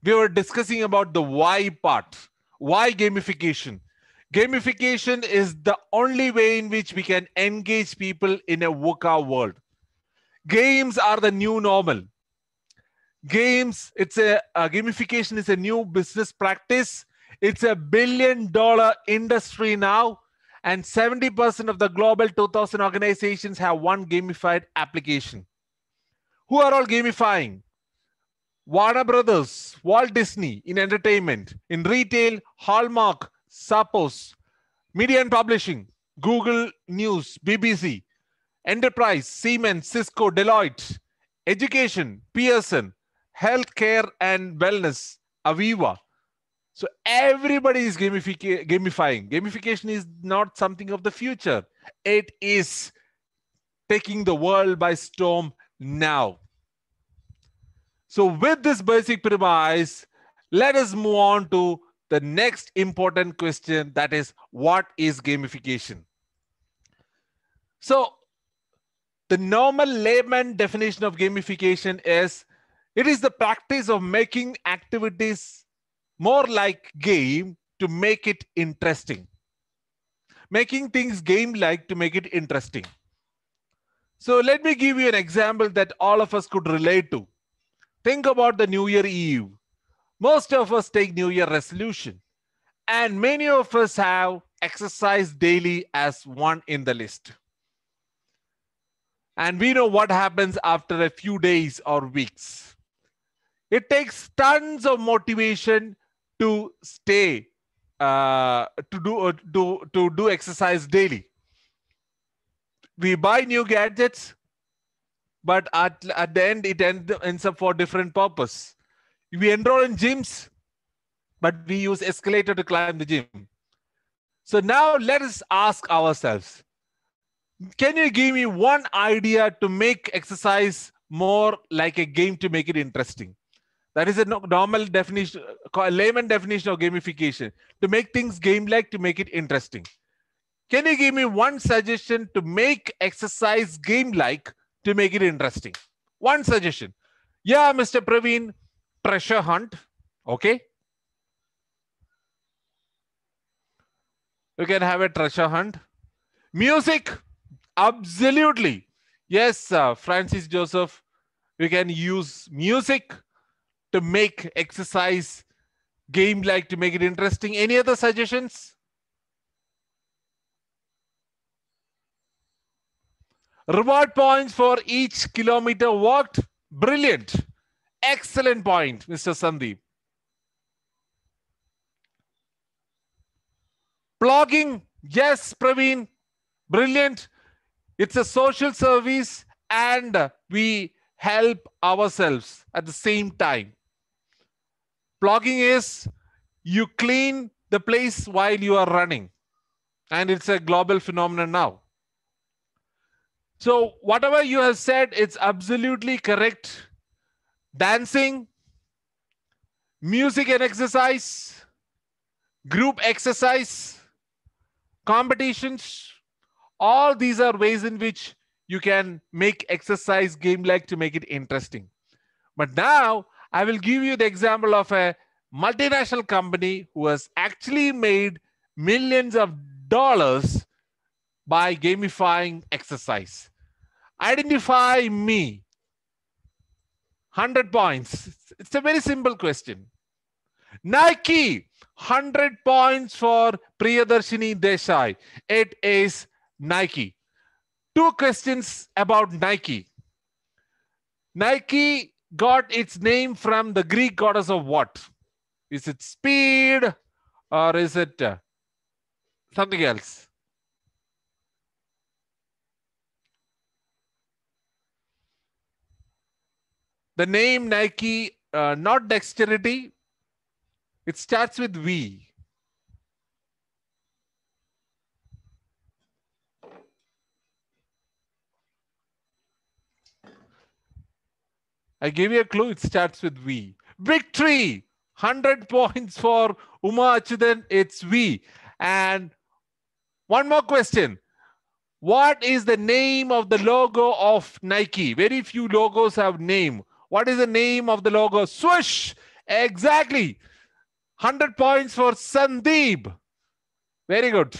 we were discussing about the why part. Why gamification? Gamification is the only way in which we can engage people in a VUCA world. Games are the new normal. Games, it's a uh, gamification is a new business practice. It's a billion dollar industry now, and 70% of the global 2000 organizations have one gamified application. Who are all gamifying? Warner Brothers, Walt Disney in entertainment, in retail, Hallmark, Sapos, Media and Publishing, Google News, BBC, Enterprise, Siemens, Cisco, Deloitte, Education, Pearson, Healthcare and Wellness, Aviva. So everybody is gamific- gamifying. Gamification is not something of the future, it is taking the world by storm now. So, with this basic premise, let us move on to the next important question that is what is gamification so the normal layman definition of gamification is it is the practice of making activities more like game to make it interesting making things game like to make it interesting so let me give you an example that all of us could relate to think about the new year eve most of us take New Year resolution, and many of us have exercise daily as one in the list. And we know what happens after a few days or weeks. It takes tons of motivation to stay, uh, to, do, uh, to, to do exercise daily. We buy new gadgets, but at, at the end, it end, ends up for different purpose we enroll in gyms, but we use escalator to climb the gym. So now let us ask ourselves, can you give me one idea to make exercise more like a game to make it interesting? That is a normal definition, a layman definition of gamification, to make things game-like, to make it interesting. Can you give me one suggestion to make exercise game-like, to make it interesting? One suggestion. Yeah, Mr. Praveen, treasure hunt. Okay. You can have a treasure hunt. Music. Absolutely. Yes, uh, Francis Joseph, we can use music to make exercise game like to make it interesting. Any other suggestions? Reward points for each kilometer walked. Brilliant. Excellent point, Mr. Sandeep. Blogging, yes, Praveen, brilliant. It's a social service and we help ourselves at the same time. Blogging is you clean the place while you are running. And it's a global phenomenon now. So, whatever you have said, it's absolutely correct dancing, music and exercise, group exercise, competitions. All these are ways in which you can make exercise game like to make it interesting. But now I will give you the example of a multinational company who has actually made millions of dollars by gamifying exercise. Identify me. 100 points. It's a very simple question. Nike, 100 points for Priyadarshini Desai. It is Nike. Two questions about Nike. Nike got its name from the Greek goddess of what? Is it speed or is it uh, something else? The name Nike, uh, not dexterity, it starts with V. I gave you a clue, it starts with V. Victory! 100 points for Uma Achudan, it's V. And one more question. What is the name of the logo of Nike? Very few logos have name. What is the name of the logo? Swish. Exactly. 100 points for Sandeep. Very good.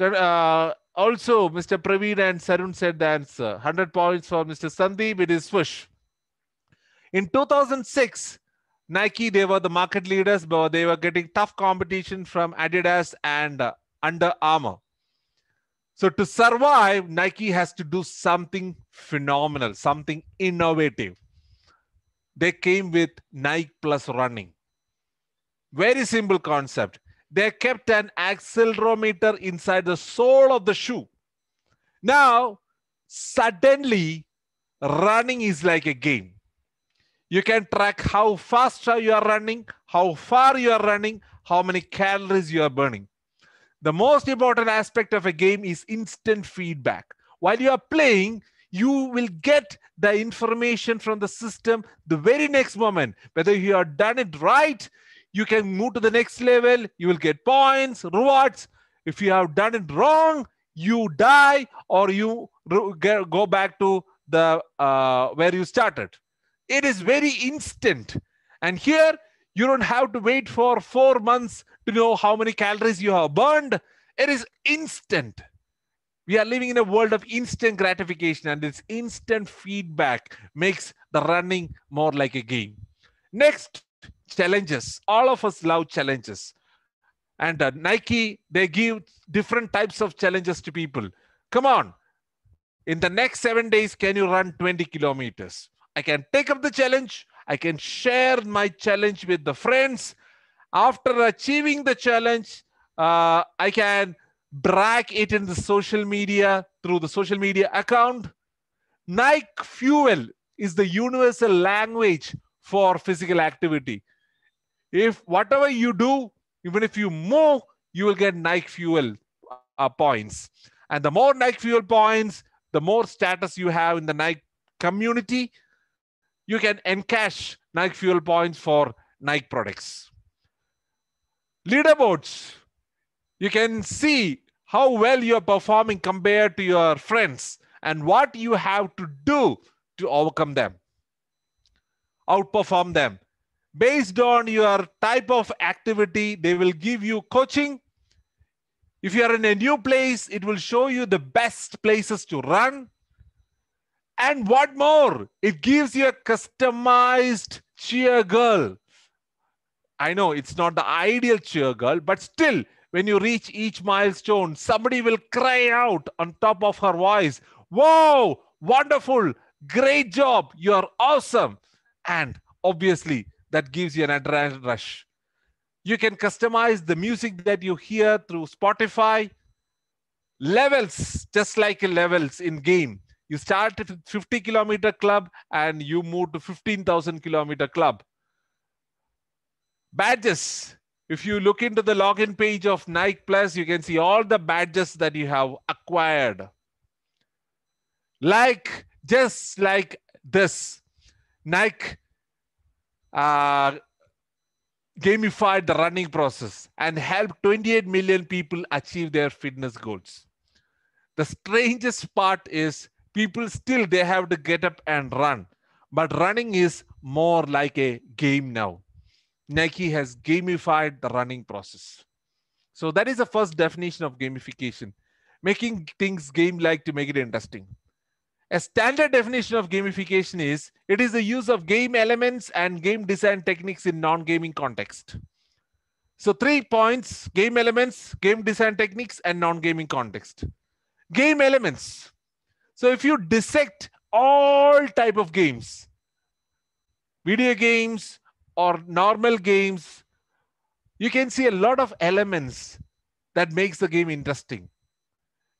Uh, also, Mr. Praveen and Sarun said the answer. 100 points for Mr. Sandeep. It is Swish. In 2006, Nike, they were the market leaders, but they were getting tough competition from Adidas and uh, Under Armour. So to survive, Nike has to do something phenomenal, something innovative. They came with Nike Plus Running. Very simple concept. They kept an accelerometer inside the sole of the shoe. Now, suddenly, running is like a game. You can track how fast you are running, how far you are running, how many calories you are burning. The most important aspect of a game is instant feedback. While you are playing, you will get the information from the system the very next moment. Whether you have done it right, you can move to the next level, you will get points, rewards. If you have done it wrong, you die or you go back to the uh, where you started. It is very instant. And here you don't have to wait for four months to know how many calories you have burned. It is instant. We are living in a world of instant gratification, and this instant feedback makes the running more like a game. Next, challenges. All of us love challenges. And uh, Nike, they give different types of challenges to people. Come on, in the next seven days, can you run 20 kilometers? I can take up the challenge. I can share my challenge with the friends. After achieving the challenge, uh, I can brag it in the social media through the social media account. Nike Fuel is the universal language for physical activity. If whatever you do, even if you move, you will get Nike Fuel uh, points. And the more Nike Fuel points, the more status you have in the Nike community, you can encash Nike Fuel points for Nike products. Leaderboards, you can see how well you're performing compared to your friends and what you have to do to overcome them, outperform them. Based on your type of activity, they will give you coaching. If you are in a new place, it will show you the best places to run. And what more? It gives you a customized cheer girl. I know it's not the ideal cheer girl, but still, when you reach each milestone, somebody will cry out on top of her voice, Wow, wonderful, great job, you're awesome. And obviously, that gives you an adrenaline rush. You can customize the music that you hear through Spotify. Levels, just like levels in game you start at 50 kilometer club and you move to 15,000 kilometer club. Badges. If you look into the login page of Nike Plus, you can see all the badges that you have acquired. Like, just like this, Nike uh, gamified the running process and helped 28 million people achieve their fitness goals. The strangest part is people still they have to get up and run but running is more like a game now nike has gamified the running process so that is the first definition of gamification making things game like to make it interesting a standard definition of gamification is it is the use of game elements and game design techniques in non-gaming context so three points game elements game design techniques and non-gaming context game elements so if you dissect all type of games, video games or normal games, you can see a lot of elements that makes the game interesting.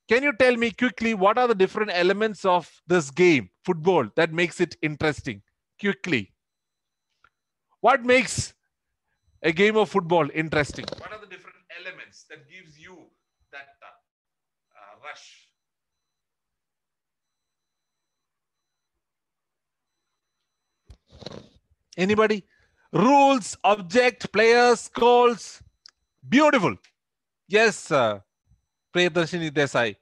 Can you tell me quickly what are the different elements of this game, football, that makes it interesting? Quickly. What makes a game of football interesting? What are the different elements that gives you that uh, rush? Anybody? Rules, object, players, goals. Beautiful. Yes, uh, Priyadarshini Desai.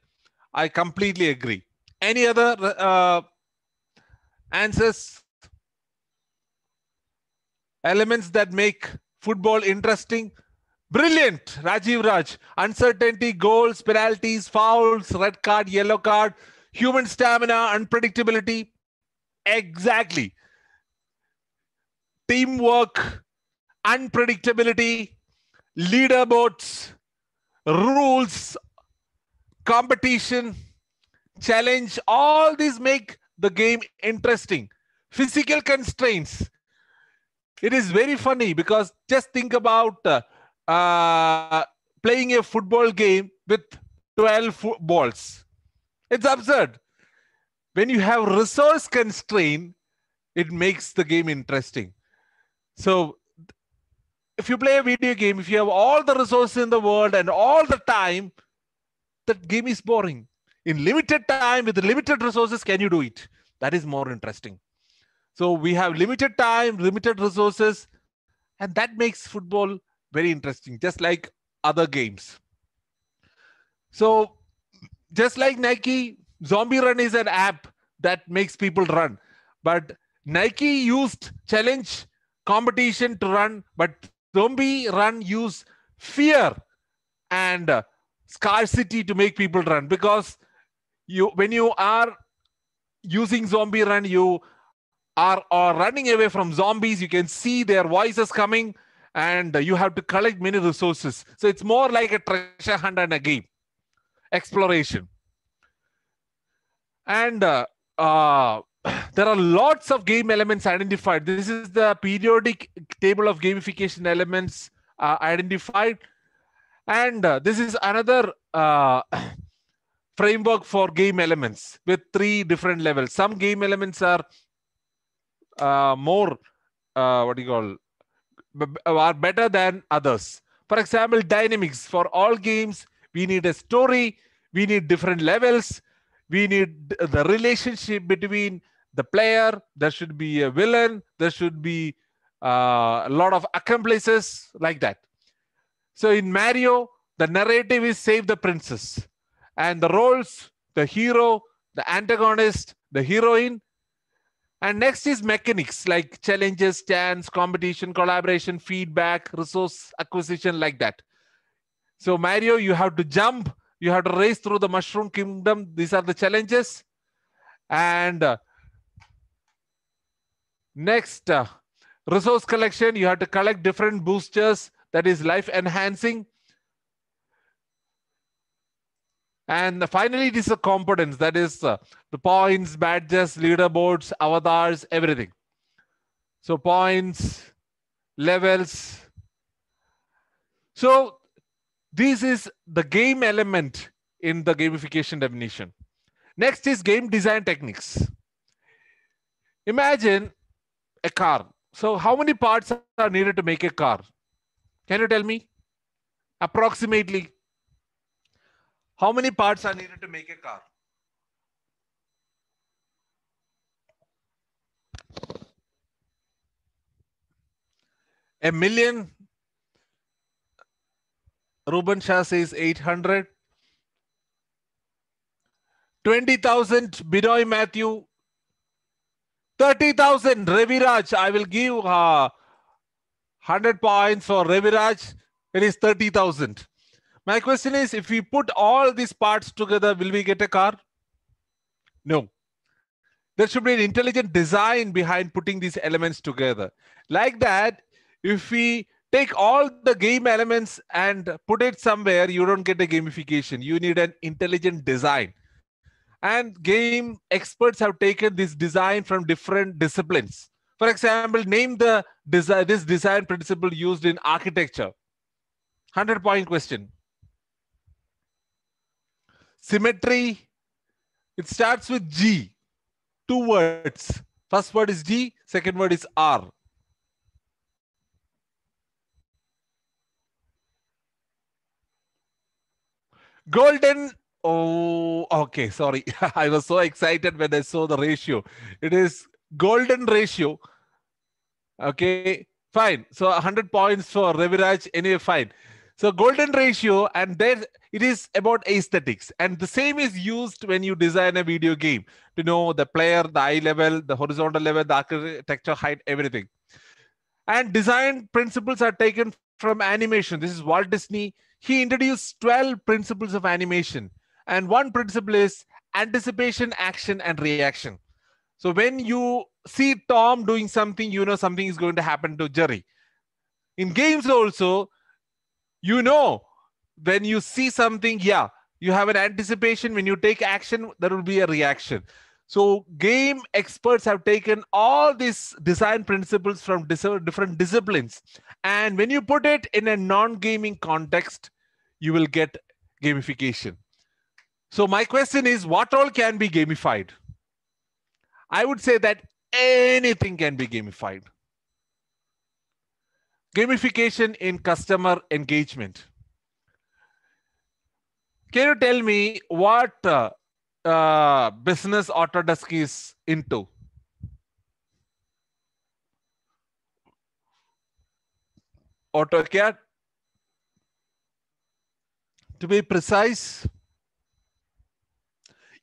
I completely agree. Any other uh, answers? Elements that make football interesting? Brilliant, Rajiv Raj. Uncertainty, goals, penalties, fouls, red card, yellow card, human stamina, unpredictability. Exactly teamwork, unpredictability, leaderboards, rules, competition, challenge, all these make the game interesting. Physical constraints. It is very funny because just think about uh, uh, playing a football game with 12 balls. It's absurd. When you have resource constraint, it makes the game interesting. So if you play a video game, if you have all the resources in the world and all the time, that game is boring. In limited time with limited resources, can you do it? That is more interesting. So we have limited time, limited resources, and that makes football very interesting, just like other games. So just like Nike, Zombie Run is an app that makes people run. But Nike used challenge competition to run, but zombie run use fear and uh, scarcity to make people run because you when you are using zombie run you are, are running away from zombies you can see their voices coming and uh, you have to collect many resources so it's more like a treasure hunt and a game exploration and uh, uh there are lots of game elements identified. This is the periodic table of gamification elements uh, identified. And uh, this is another uh, framework for game elements with three different levels. Some game elements are uh, more, uh, what do you call, are better than others. For example, dynamics. For all games, we need a story, we need different levels, we need the relationship between the player, there should be a villain, there should be uh, a lot of accomplices like that. So in Mario, the narrative is save the princess, and the roles, the hero, the antagonist, the heroine. And next is mechanics like challenges, stands, competition, collaboration, feedback, resource acquisition, like that. So, Mario, you have to jump, you have to race through the Mushroom Kingdom. These are the challenges. And uh, Next, uh, resource collection. You have to collect different boosters that is life enhancing. And finally, is a competence that is uh, the points, badges, leaderboards, avatars, everything. So points, levels. So this is the game element in the gamification definition. Next is game design techniques. Imagine a car. So how many parts are needed to make a car? Can you tell me? Approximately. How many parts are needed to make a car? A million. Ruben Shah says 800. 20,000. Binoy Matthew 30,000 Reviraj. I will give uh, 100 points for Reviraj. It is 30,000. My question is if we put all these parts together, will we get a car? No. There should be an intelligent design behind putting these elements together. Like that, if we take all the game elements and put it somewhere, you don't get a gamification. You need an intelligent design and game experts have taken this design from different disciplines for example name the design this design principle used in architecture 100 point question symmetry it starts with g two words first word is g second word is r golden Oh, okay. Sorry. I was so excited when I saw the ratio. It is golden ratio. Okay, fine. So 100 points for Reviraj. Anyway, fine. So golden ratio, and there it is about aesthetics. And the same is used when you design a video game to know the player, the eye level, the horizontal level, the architecture, height, everything. And design principles are taken from animation. This is Walt Disney. He introduced 12 principles of animation and one principle is anticipation, action, and reaction. So when you see Tom doing something, you know something is going to happen to Jerry. In games also, you know when you see something, yeah, you have an anticipation. When you take action, there will be a reaction. So game experts have taken all these design principles from different disciplines. And when you put it in a non-gaming context, you will get gamification. So my question is, what all can be gamified? I would say that anything can be gamified. Gamification in customer engagement. Can you tell me what uh, uh, business Autodesk is into? AutoCAD? To be precise,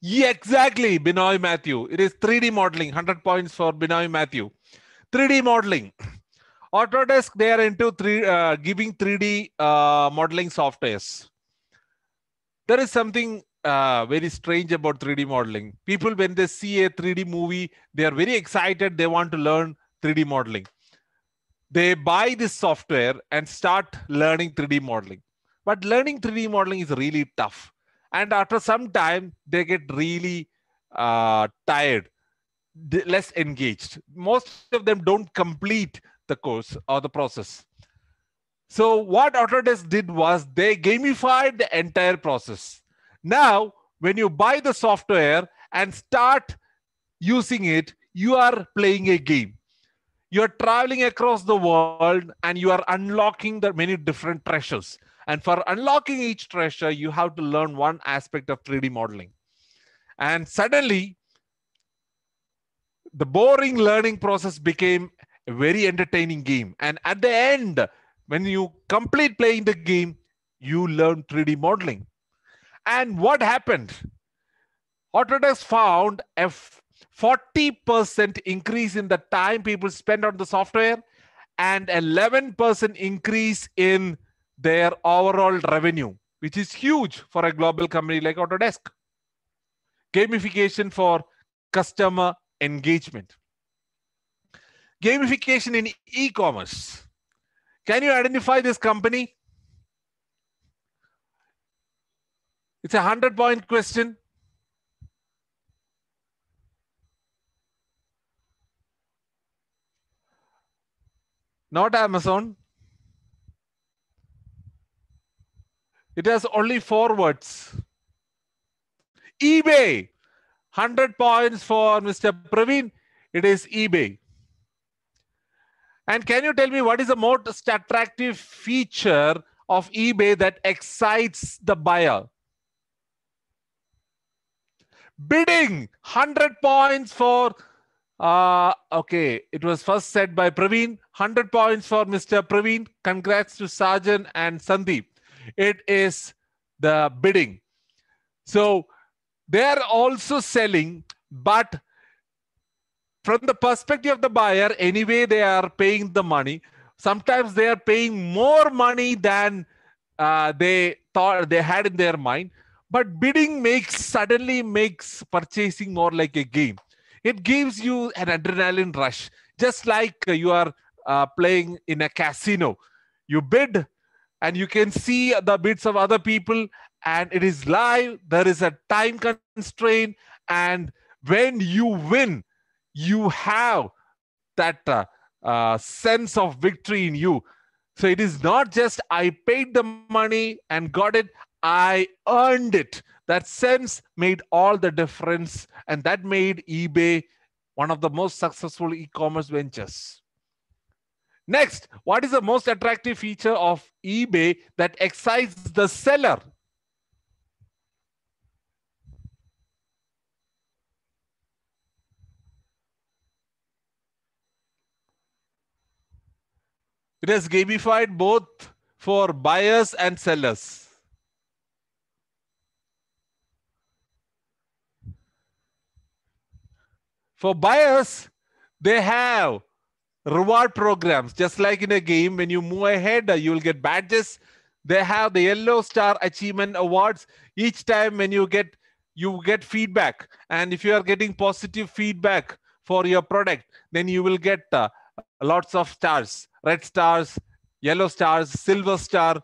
yeah, exactly, Binoy Matthew. It is 3D modeling, 100 points for Binoy Matthew. 3D modeling. Autodesk, they are into three, uh, giving 3D uh, modeling softwares. There is something uh, very strange about 3D modeling. People, when they see a 3D movie, they are very excited. They want to learn 3D modeling. They buy this software and start learning 3D modeling. But learning 3D modeling is really tough and after some time they get really uh, tired less engaged most of them don't complete the course or the process so what autodesk did was they gamified the entire process now when you buy the software and start using it you are playing a game you are traveling across the world and you are unlocking the many different treasures and for unlocking each treasure, you have to learn one aspect of 3D modeling. And suddenly, the boring learning process became a very entertaining game. And at the end, when you complete playing the game, you learn 3D modeling. And what happened? Autodesk found a 40% increase in the time people spend on the software and 11% increase in their overall revenue, which is huge for a global company like Autodesk. Gamification for customer engagement. Gamification in e commerce. Can you identify this company? It's a 100 point question. Not Amazon. It has only four words. eBay. 100 points for Mr. Praveen. It is eBay. And can you tell me what is the most attractive feature of eBay that excites the buyer? Bidding. 100 points for. Uh, okay, it was first said by Praveen. 100 points for Mr. Praveen. Congrats to Sarjan and Sandeep it is the bidding. So they are also selling, but from the perspective of the buyer, anyway, they are paying the money. Sometimes they are paying more money than uh, they thought they had in their mind. But bidding makes suddenly makes purchasing more like a game. It gives you an adrenaline rush, just like you are uh, playing in a casino. You bid, and you can see the bits of other people and it is live there is a time constraint and when you win you have that uh, uh, sense of victory in you so it is not just i paid the money and got it i earned it that sense made all the difference and that made ebay one of the most successful e-commerce ventures Next, what is the most attractive feature of eBay that excites the seller? It has gamified both for buyers and sellers. For buyers, they have reward programs, just like in a game, when you move ahead, uh, you will get badges. They have the Yellow Star Achievement Awards. Each time when you get you get feedback, and if you are getting positive feedback for your product, then you will get uh, lots of stars, red stars, yellow stars, silver star,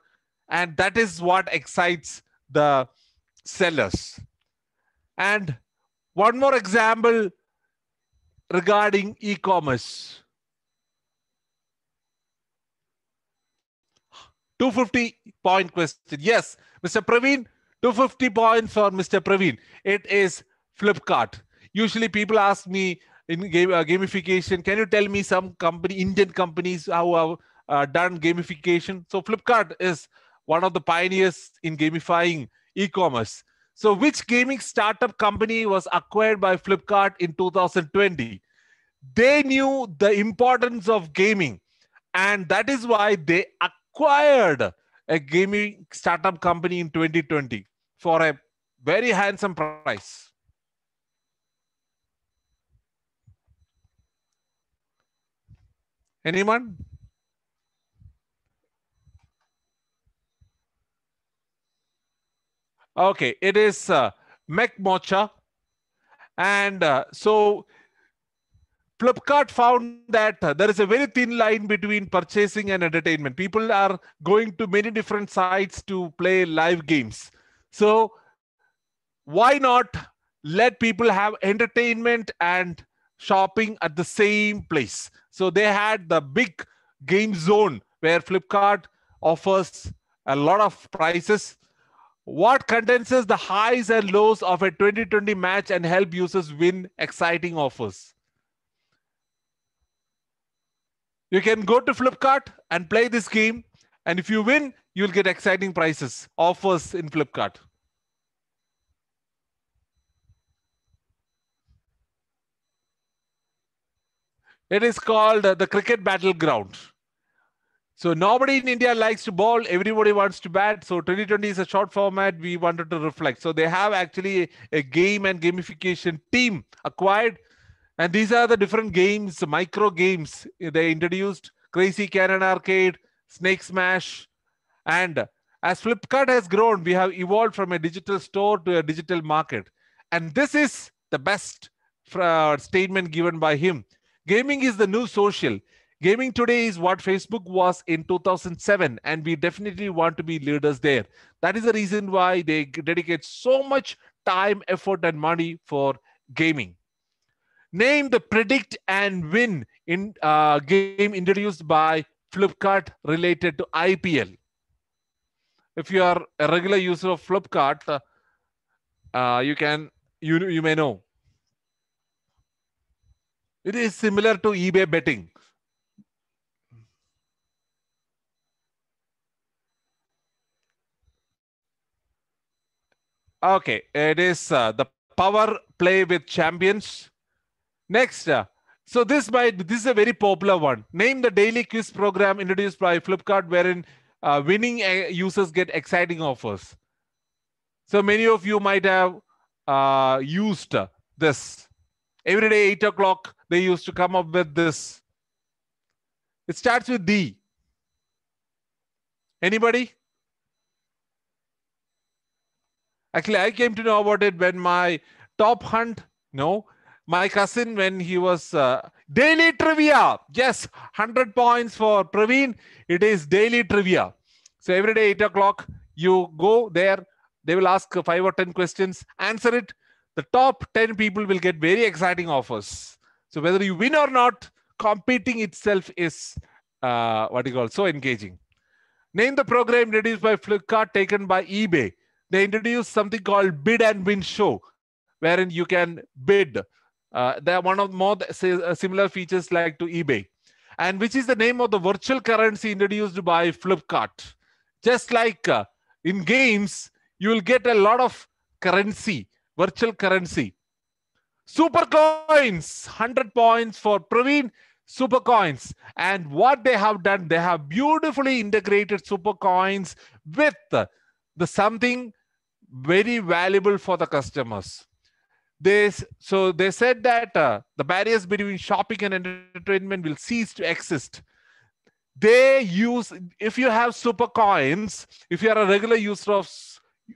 and that is what excites the sellers. And one more example regarding e-commerce. 250 point question. Yes, Mr. Praveen, 250 points for Mr. Praveen. It is Flipkart. Usually people ask me in game, uh, gamification, can you tell me some company, Indian companies, how have uh, done gamification? So Flipkart is one of the pioneers in gamifying e-commerce. So which gaming startup company was acquired by Flipkart in 2020? They knew the importance of gaming. And that is why they acquired acquired a gaming startup company in 2020 for a very handsome price. Anyone? Okay, it is uh, Mech Mocha. And uh, so Flipkart found that there is a very thin line between purchasing and entertainment. People are going to many different sites to play live games. So, why not let people have entertainment and shopping at the same place? So, they had the big game zone where Flipkart offers a lot of prices. What condenses the highs and lows of a 2020 match and help users win exciting offers? You can go to Flipkart and play this game. And if you win, you'll get exciting prizes, offers in Flipkart. It is called uh, the cricket battleground. So nobody in India likes to bowl. Everybody wants to bat. So 2020 is a short format. We wanted to reflect. So they have actually a game and gamification team acquired and these are the different games, micro games they introduced Crazy Cannon Arcade, Snake Smash. And as Flipkart has grown, we have evolved from a digital store to a digital market. And this is the best uh, statement given by him Gaming is the new social. Gaming today is what Facebook was in 2007, and we definitely want to be leaders there. That is the reason why they dedicate so much time, effort, and money for gaming. Name the predict and win in uh, game introduced by Flipkart related to IPL. If you are a regular user of Flipkart, uh, uh, you can you you may know. It is similar to eBay betting. Okay, it is uh, the power play with champions Next. Uh, so this might this is a very popular one. Name the daily quiz program introduced by Flipkart, wherein uh, winning uh, users get exciting offers. So many of you might have uh, used this. Every day, eight o'clock, they used to come up with this. It starts with D. Anybody? Actually, I came to know about it when my top hunt, no, my cousin when he was uh, daily trivia. Yes, 100 points for Praveen. It is daily trivia. So every day, 8 o'clock, you go there. They will ask 5 or 10 questions, answer it. The top 10 people will get very exciting offers. So whether you win or not, competing itself is uh, what you call so engaging. Name the program introduced by Flipkart, taken by eBay. They introduced something called Bid and Win Show, wherein you can bid. Uh, they are one of more uh, similar features like to eBay, and which is the name of the virtual currency introduced by Flipkart. Just like uh, in games, you will get a lot of currency, virtual currency. Super coins, 100 points for Praveen, super coins. And what they have done, they have beautifully integrated super coins with the something very valuable for the customers they so they said that uh, the barriers between shopping and entertainment will cease to exist they use if you have super coins if you are a regular user of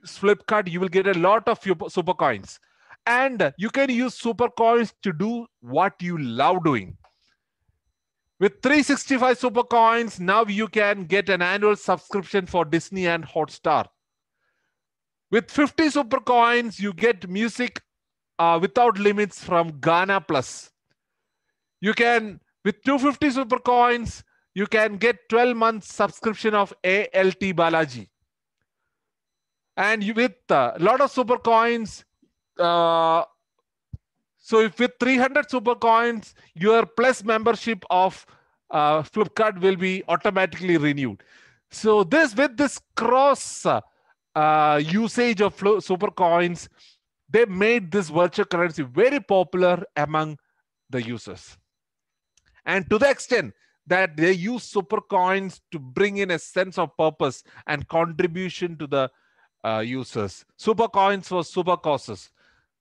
flipkart you will get a lot of super coins and you can use super coins to do what you love doing with 365 super coins now you can get an annual subscription for disney and hotstar with 50 super coins you get music uh, without limits from Ghana Plus. You can, with 250 super coins, you can get 12 months subscription of ALT Balaji. And you, with a uh, lot of super coins, uh, so if with 300 super coins, your plus membership of uh, Flipkart will be automatically renewed. So this with this cross uh, usage of super coins, they made this virtual currency very popular among the users. And to the extent that they use super coins to bring in a sense of purpose and contribution to the uh, users. Super coins for super causes.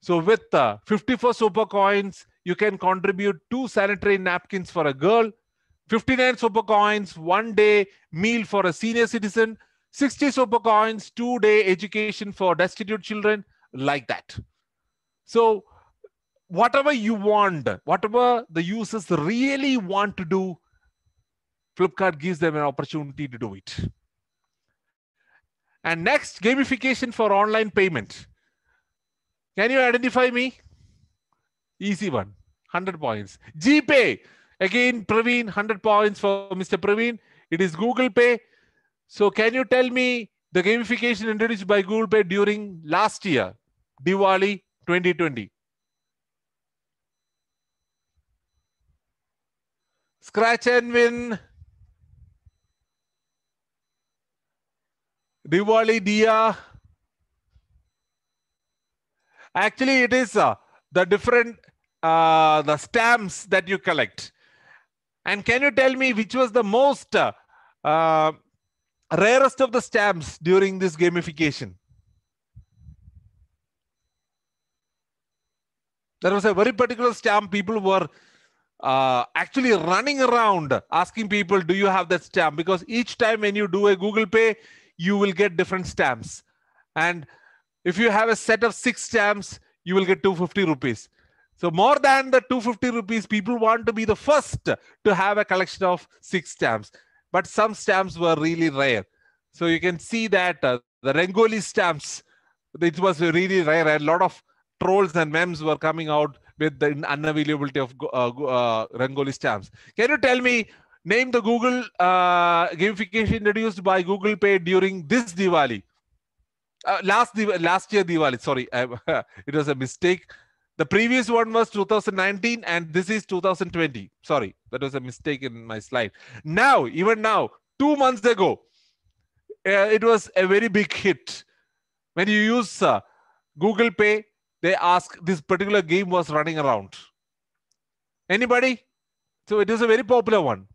So with uh, 54 super coins, you can contribute two sanitary napkins for a girl, 59 super coins, one day meal for a senior citizen, 60 super coins, two day education for destitute children, like that. So, whatever you want, whatever the users really want to do, Flipkart gives them an opportunity to do it. And next, gamification for online payment. Can you identify me? Easy one, 100 points. GPay, again, Praveen, 100 points for Mr. Praveen. It is Google Pay. So can you tell me the gamification introduced by Google Pay during last year? Diwali 2020. Scratch and win. Diwali Dia. Actually, it is uh, the different uh, the stamps that you collect. And can you tell me which was the most uh, uh rarest of the stamps during this gamification? There was a very particular stamp people were uh, actually running around asking people, do you have that stamp? Because each time when you do a Google Pay, you will get different stamps. And if you have a set of six stamps, you will get 250 rupees. So more than the 250 rupees, people want to be the first to have a collection of six stamps. But some stamps were really rare. So you can see that uh, the Rangoli stamps, it was really rare. A lot of trolls and memes were coming out with the unavailability of uh, uh, Rangoli stamps. Can you tell me, name the Google uh, gamification introduced by Google Pay during this Diwali? Uh, last last year Diwali, sorry, I, it was a mistake. The previous one was 2019 and this is 2020. Sorry, that was a mistake in my slide. Now, even now, two months ago, uh, it was a very big hit. When you use uh, Google Pay, they ask this particular game was running around. Anybody? So it is a very popular one.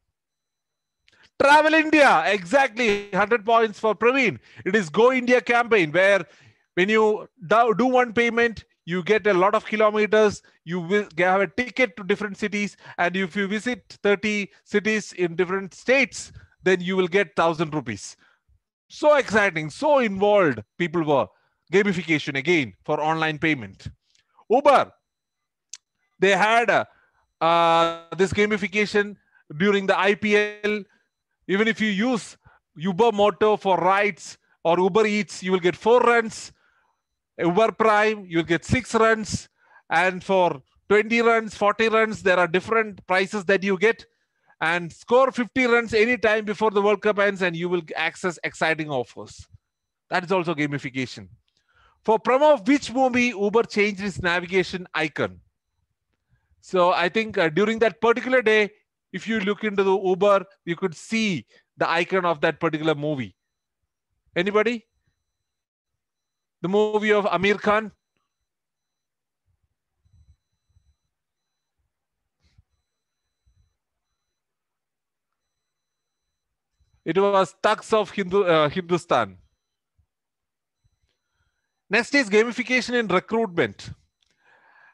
Travel India, exactly 100 points for Praveen. It is Go India campaign where when you do one payment, you get a lot of kilometers, you will have a ticket to different cities, and if you visit 30 cities in different states, then you will get 1000 rupees. So exciting, so involved people were gamification again for online payment. Uber, they had uh, uh, this gamification during the IPL. Even if you use Uber Motor for rides or Uber Eats, you will get four runs. Uber Prime, you'll get six runs. And for 20 runs, 40 runs, there are different prices that you get. And score 50 runs anytime before the World Cup ends, and you will access exciting offers. That is also gamification. For promo of which movie, Uber changed its navigation icon. So I think uh, during that particular day, if you look into the Uber, you could see the icon of that particular movie. Anybody? The movie of Amir Khan? It was Thugs of Hindu, uh, Hindustan. Next is gamification in recruitment.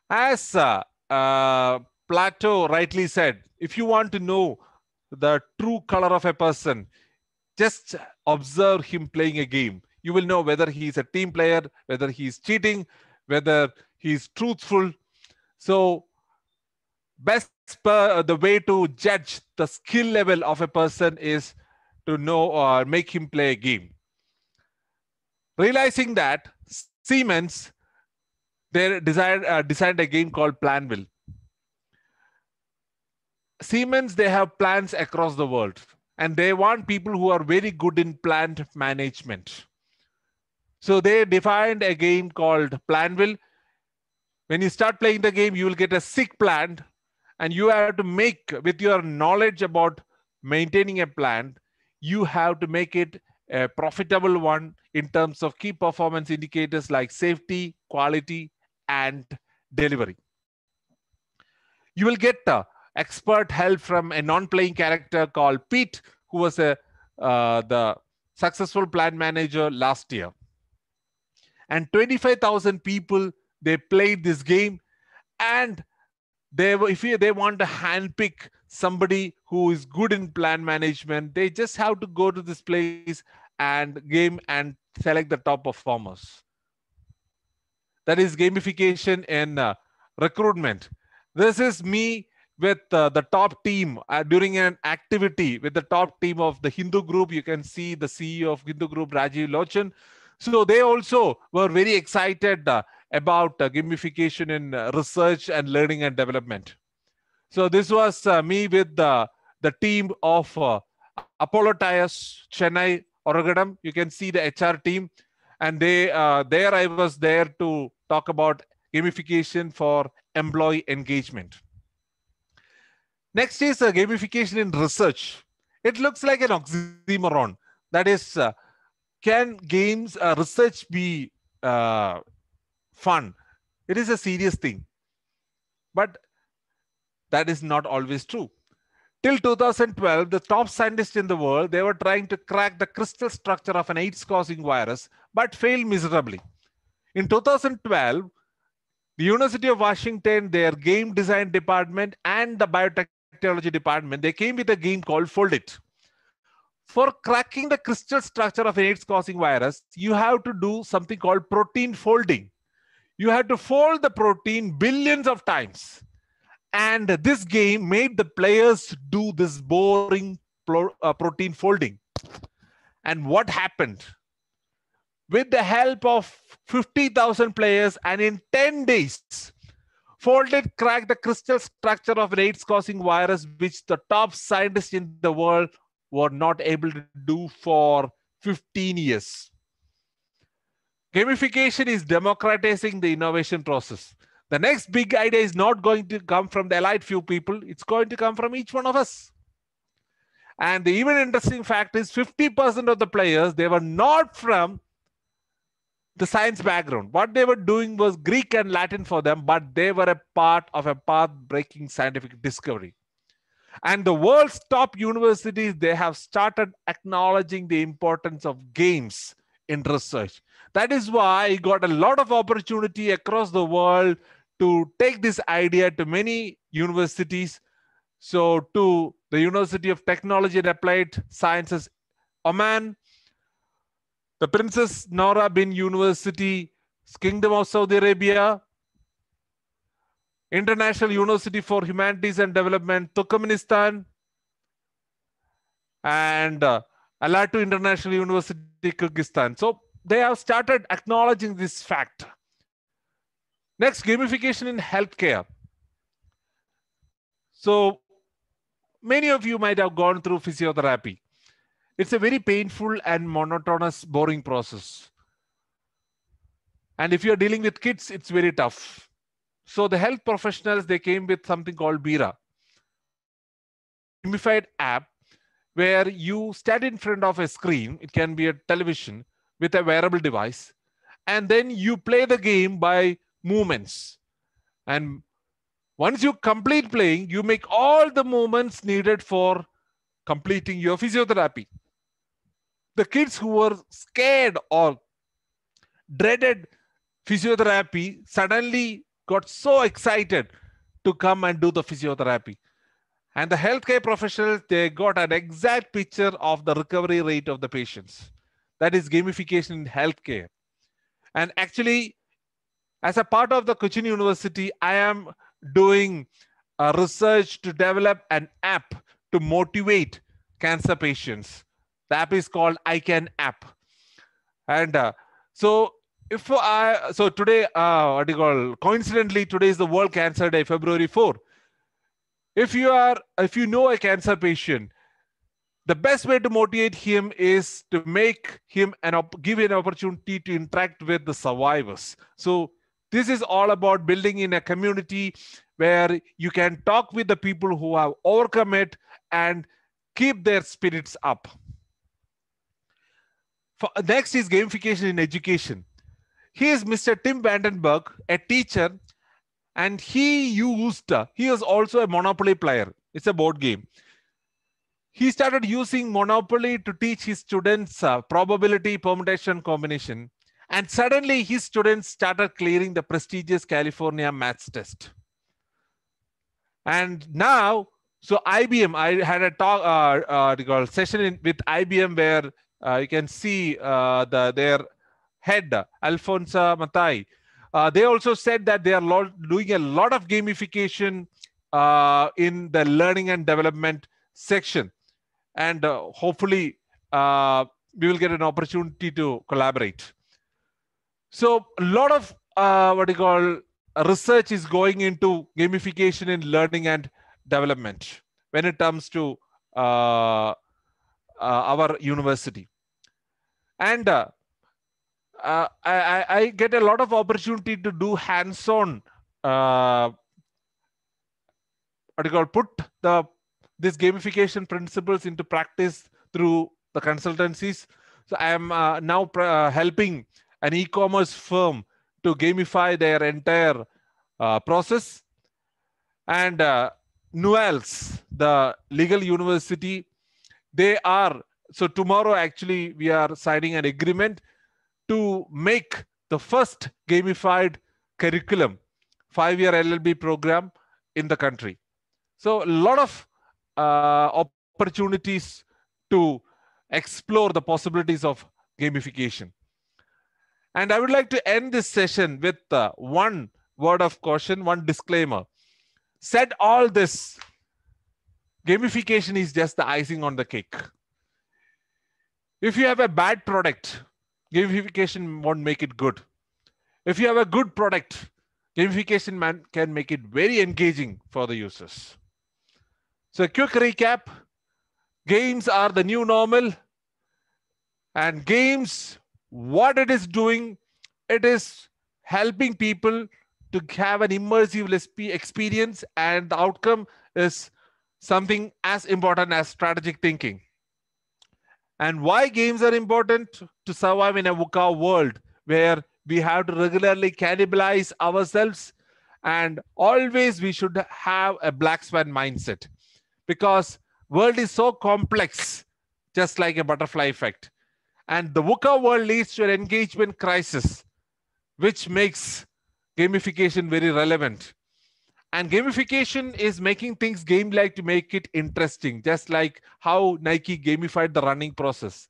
As uh, uh, Plato rightly said, if you want to know the true color of a person, just observe him playing a game. You will know whether he is a team player, whether he is cheating, whether he is truthful. So, best per, the way to judge the skill level of a person is to know or make him play a game. Realizing that Siemens, they desired, uh, designed a game called Planville. Siemens, they have plants across the world and they want people who are very good in plant management. So they defined a game called Planville. When you start playing the game, you will get a sick plant and you have to make, with your knowledge about maintaining a plant, you have to make it a profitable one in terms of key performance indicators like safety, quality, and delivery. You will get the uh, expert help from a non-playing character called Pete, who was a, uh, the successful plant manager last year. And 25,000 people, they played this game and they, if they want to handpick somebody who is good in plan management. They just have to go to this place and game and select the top performers. That is gamification and uh, recruitment. This is me with uh, the top team uh, during an activity with the top team of the Hindu group. You can see the CEO of Hindu group, Rajiv Lochan. So they also were very excited uh, about uh, gamification in uh, research and learning and development. So this was uh, me with the the team of uh, Apollo Tires, Chennai, Oragadam. You can see the HR team. And they uh, there I was there to talk about gamification for employee engagement. Next is uh, gamification in research. It looks like an oxymoron. That is, uh, can games uh, research be uh, fun? It is a serious thing. But that is not always true. Till 2012, the top scientists in the world, they were trying to crack the crystal structure of an AIDS-causing virus, but failed miserably. In 2012, the University of Washington, their game design department and the biotechnology department, they came with a game called Fold It. For cracking the crystal structure of an AIDS-causing virus, you have to do something called protein folding. You have to fold the protein billions of times and this game made the players do this boring pro, uh, protein folding. And what happened? With the help of 50,000 players, and in 10 days, folded cracked the crystal structure of an AIDS causing virus, which the top scientists in the world were not able to do for 15 years. Gamification is democratizing the innovation process. The next big idea is not going to come from the elite few people. It's going to come from each one of us. And the even interesting fact is 50% of the players, they were not from the science background. What they were doing was Greek and Latin for them, but they were a part of a path-breaking scientific discovery. And the world's top universities, they have started acknowledging the importance of games in research. That is why I got a lot of opportunity across the world to take this idea to many universities. So, to the University of Technology and Applied Sciences, Oman, the Princess Nora bin University, Kingdom of Saudi Arabia, International University for Humanities and Development, Turkmenistan, and uh, Alatu International University, Kyrgyzstan. So they have started acknowledging this fact. Next, gamification in healthcare. So many of you might have gone through physiotherapy. It's a very painful and monotonous, boring process. And if you're dealing with kids, it's very tough. So the health professionals, they came with something called BIRA, gamified app, where you stand in front of a screen. It can be a television with a wearable device. And then you play the game by movements. And once you complete playing, you make all the movements needed for completing your physiotherapy. The kids who were scared or dreaded physiotherapy suddenly got so excited to come and do the physiotherapy. And the healthcare professionals, they got an exact picture of the recovery rate of the patients that is gamification in healthcare. And actually, as a part of the Cochin University, I am doing a uh, research to develop an app to motivate cancer patients. The app is called I Can app. And uh, so if I, so today, uh, what do you call, coincidentally, today is the World Cancer Day, February 4. If you are, if you know a cancer patient, the best way to motivate him is to make him an op- give an opportunity to interact with the survivors so this is all about building in a community where you can talk with the people who have overcome it and keep their spirits up For, next is gamification in education he is mr tim vandenberg a teacher and he used he is also a monopoly player it's a board game he started using monopoly to teach his students uh, probability permutation combination and suddenly his students started clearing the prestigious california maths test and now so ibm i had a talk uh, uh, session in, with ibm where uh, you can see uh, the, their head alfonso matai uh, they also said that they are doing a lot of gamification uh, in the learning and development section and uh, hopefully uh, we will get an opportunity to collaborate. So a lot of uh, what you call research is going into gamification in learning and development when it comes to uh, uh, our university. And uh, I, I, get a lot of opportunity to do hands-on what do you call put the these gamification principles into practice through the consultancies. So I am uh, now uh, helping an e-commerce firm to gamify their entire uh, process. And uh, Nuels, the legal university, they are, so tomorrow actually we are signing an agreement to make the first gamified curriculum, five-year LLB program in the country. So a lot of uh, opportunities to explore the possibilities of gamification. And I would like to end this session with uh, one word of caution, one disclaimer. Said all this, gamification is just the icing on the cake. If you have a bad product, gamification won't make it good. If you have a good product, gamification man can make it very engaging for the users. So, a quick recap games are the new normal, and games, what it is doing, it is helping people to have an immersive experience, and the outcome is something as important as strategic thinking. And why games are important to survive in a VUCA world where we have to regularly cannibalize ourselves and always we should have a black swan mindset because world is so complex, just like a butterfly effect. And the VUCA world leads to an engagement crisis, which makes gamification very relevant. And gamification is making things game like to make it interesting, just like how Nike gamified the running process.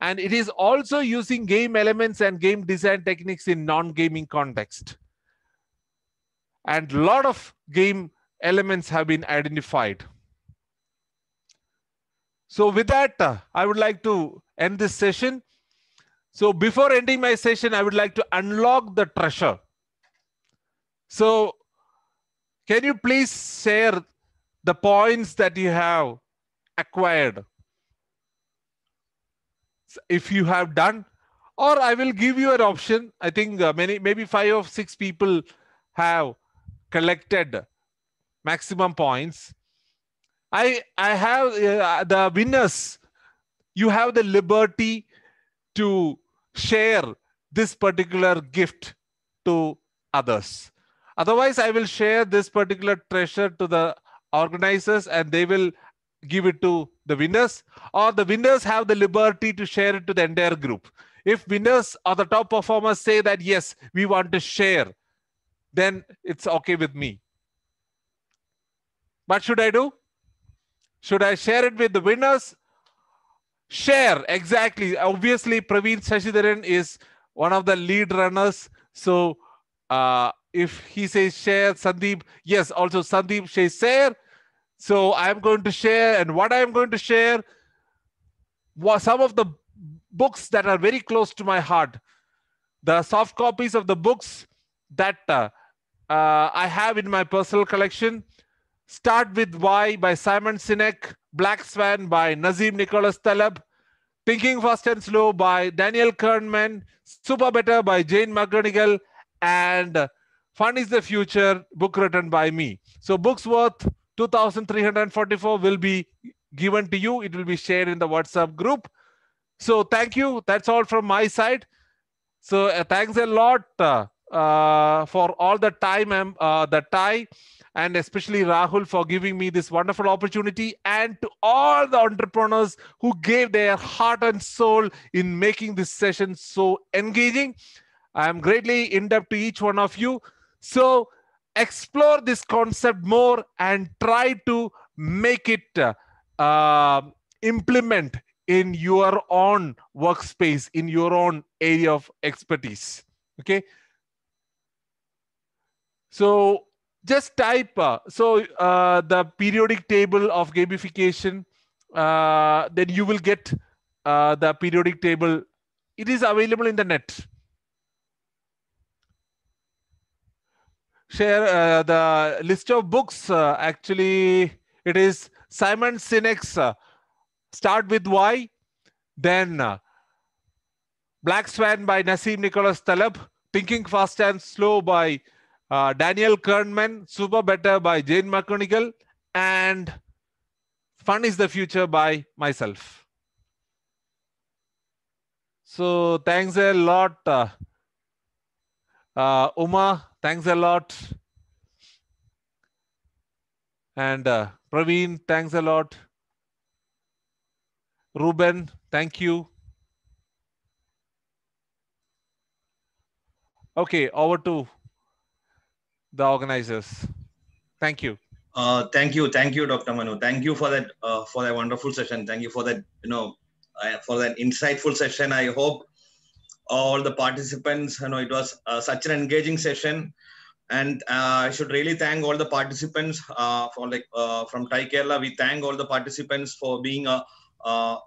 And it is also using game elements and game design techniques in non gaming context. And a lot of game elements have been identified. So with that, uh, I would like to end this session. So before ending my session, I would like to unlock the treasure. So can you please share the points that you have acquired? If you have done, or I will give you an option. I think uh, many, maybe five or six people have collected maximum points. I I have uh, uh, the winners. You have the liberty to share this particular gift to others. Otherwise, I will share this particular treasure to the organizers and they will give it to the winners, or the winners have the liberty to share it to the entire group. If winners or the top performers say that, yes, we want to share, then it's okay with me. What should I do? Should I share it with the winners? Share, exactly. Obviously, Praveen Shashidharan is one of the lead runners. So uh, if he says share, Sandeep, yes, also Sandeep says share. So I'm going to share, and what I'm going to share was some of the books that are very close to my heart. The soft copies of the books that uh, uh, I have in my personal collection Start with Why by Simon Sinek, Black Swan by Nazim Nicholas Taleb, Thinking Fast and Slow by Daniel Kahneman, Super Better by Jane McGonigal, and Fun is the Future, book written by me. So books worth 2,344 will be given to you. It will be shared in the WhatsApp group. So thank you. That's all from my side. So uh, thanks a lot uh, uh, for all the time and um, uh, the time and especially Rahul for giving me this wonderful opportunity and to all the entrepreneurs who gave their heart and soul in making this session so engaging. I am greatly in debt to each one of you. So explore this concept more and try to make it uh, um, implement in your own workspace, in your own area of expertise. Okay. So just type uh, so uh, the periodic table of gamification uh, then you will get uh, the periodic table it is available in the net share uh, the list of books uh, actually it is simon sinek start with why then black swan by nasim nicholas taleb thinking fast and slow by uh, Daniel Kernman, Super Better by Jane McConigal, and Fun is the Future by myself. So thanks a lot, uh, uh, Uma. Thanks a lot. And uh, Praveen, thanks a lot. Ruben, thank you. Okay, over to the organizers. Thank you. Uh, thank you, thank you, Dr. Manu. Thank you for that uh, for that wonderful session. Thank you for that you know uh, for that insightful session. I hope all the participants you know it was uh, such an engaging session, and uh, I should really thank all the participants uh, for like from Thai Kerala. We thank all the participants for being a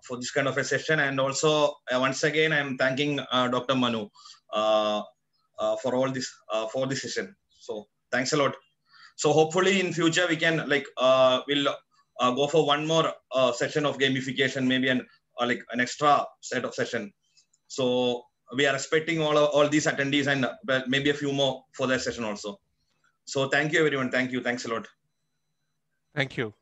for this kind of a session, and also once again I'm thanking Dr. Manu for all this for this session. So thanks a lot. So hopefully in future we can like uh, we'll uh, go for one more uh, session of gamification, maybe an uh, like an extra set of session. So we are expecting all all these attendees and maybe a few more for that session also. So thank you everyone. Thank you. Thanks a lot. Thank you.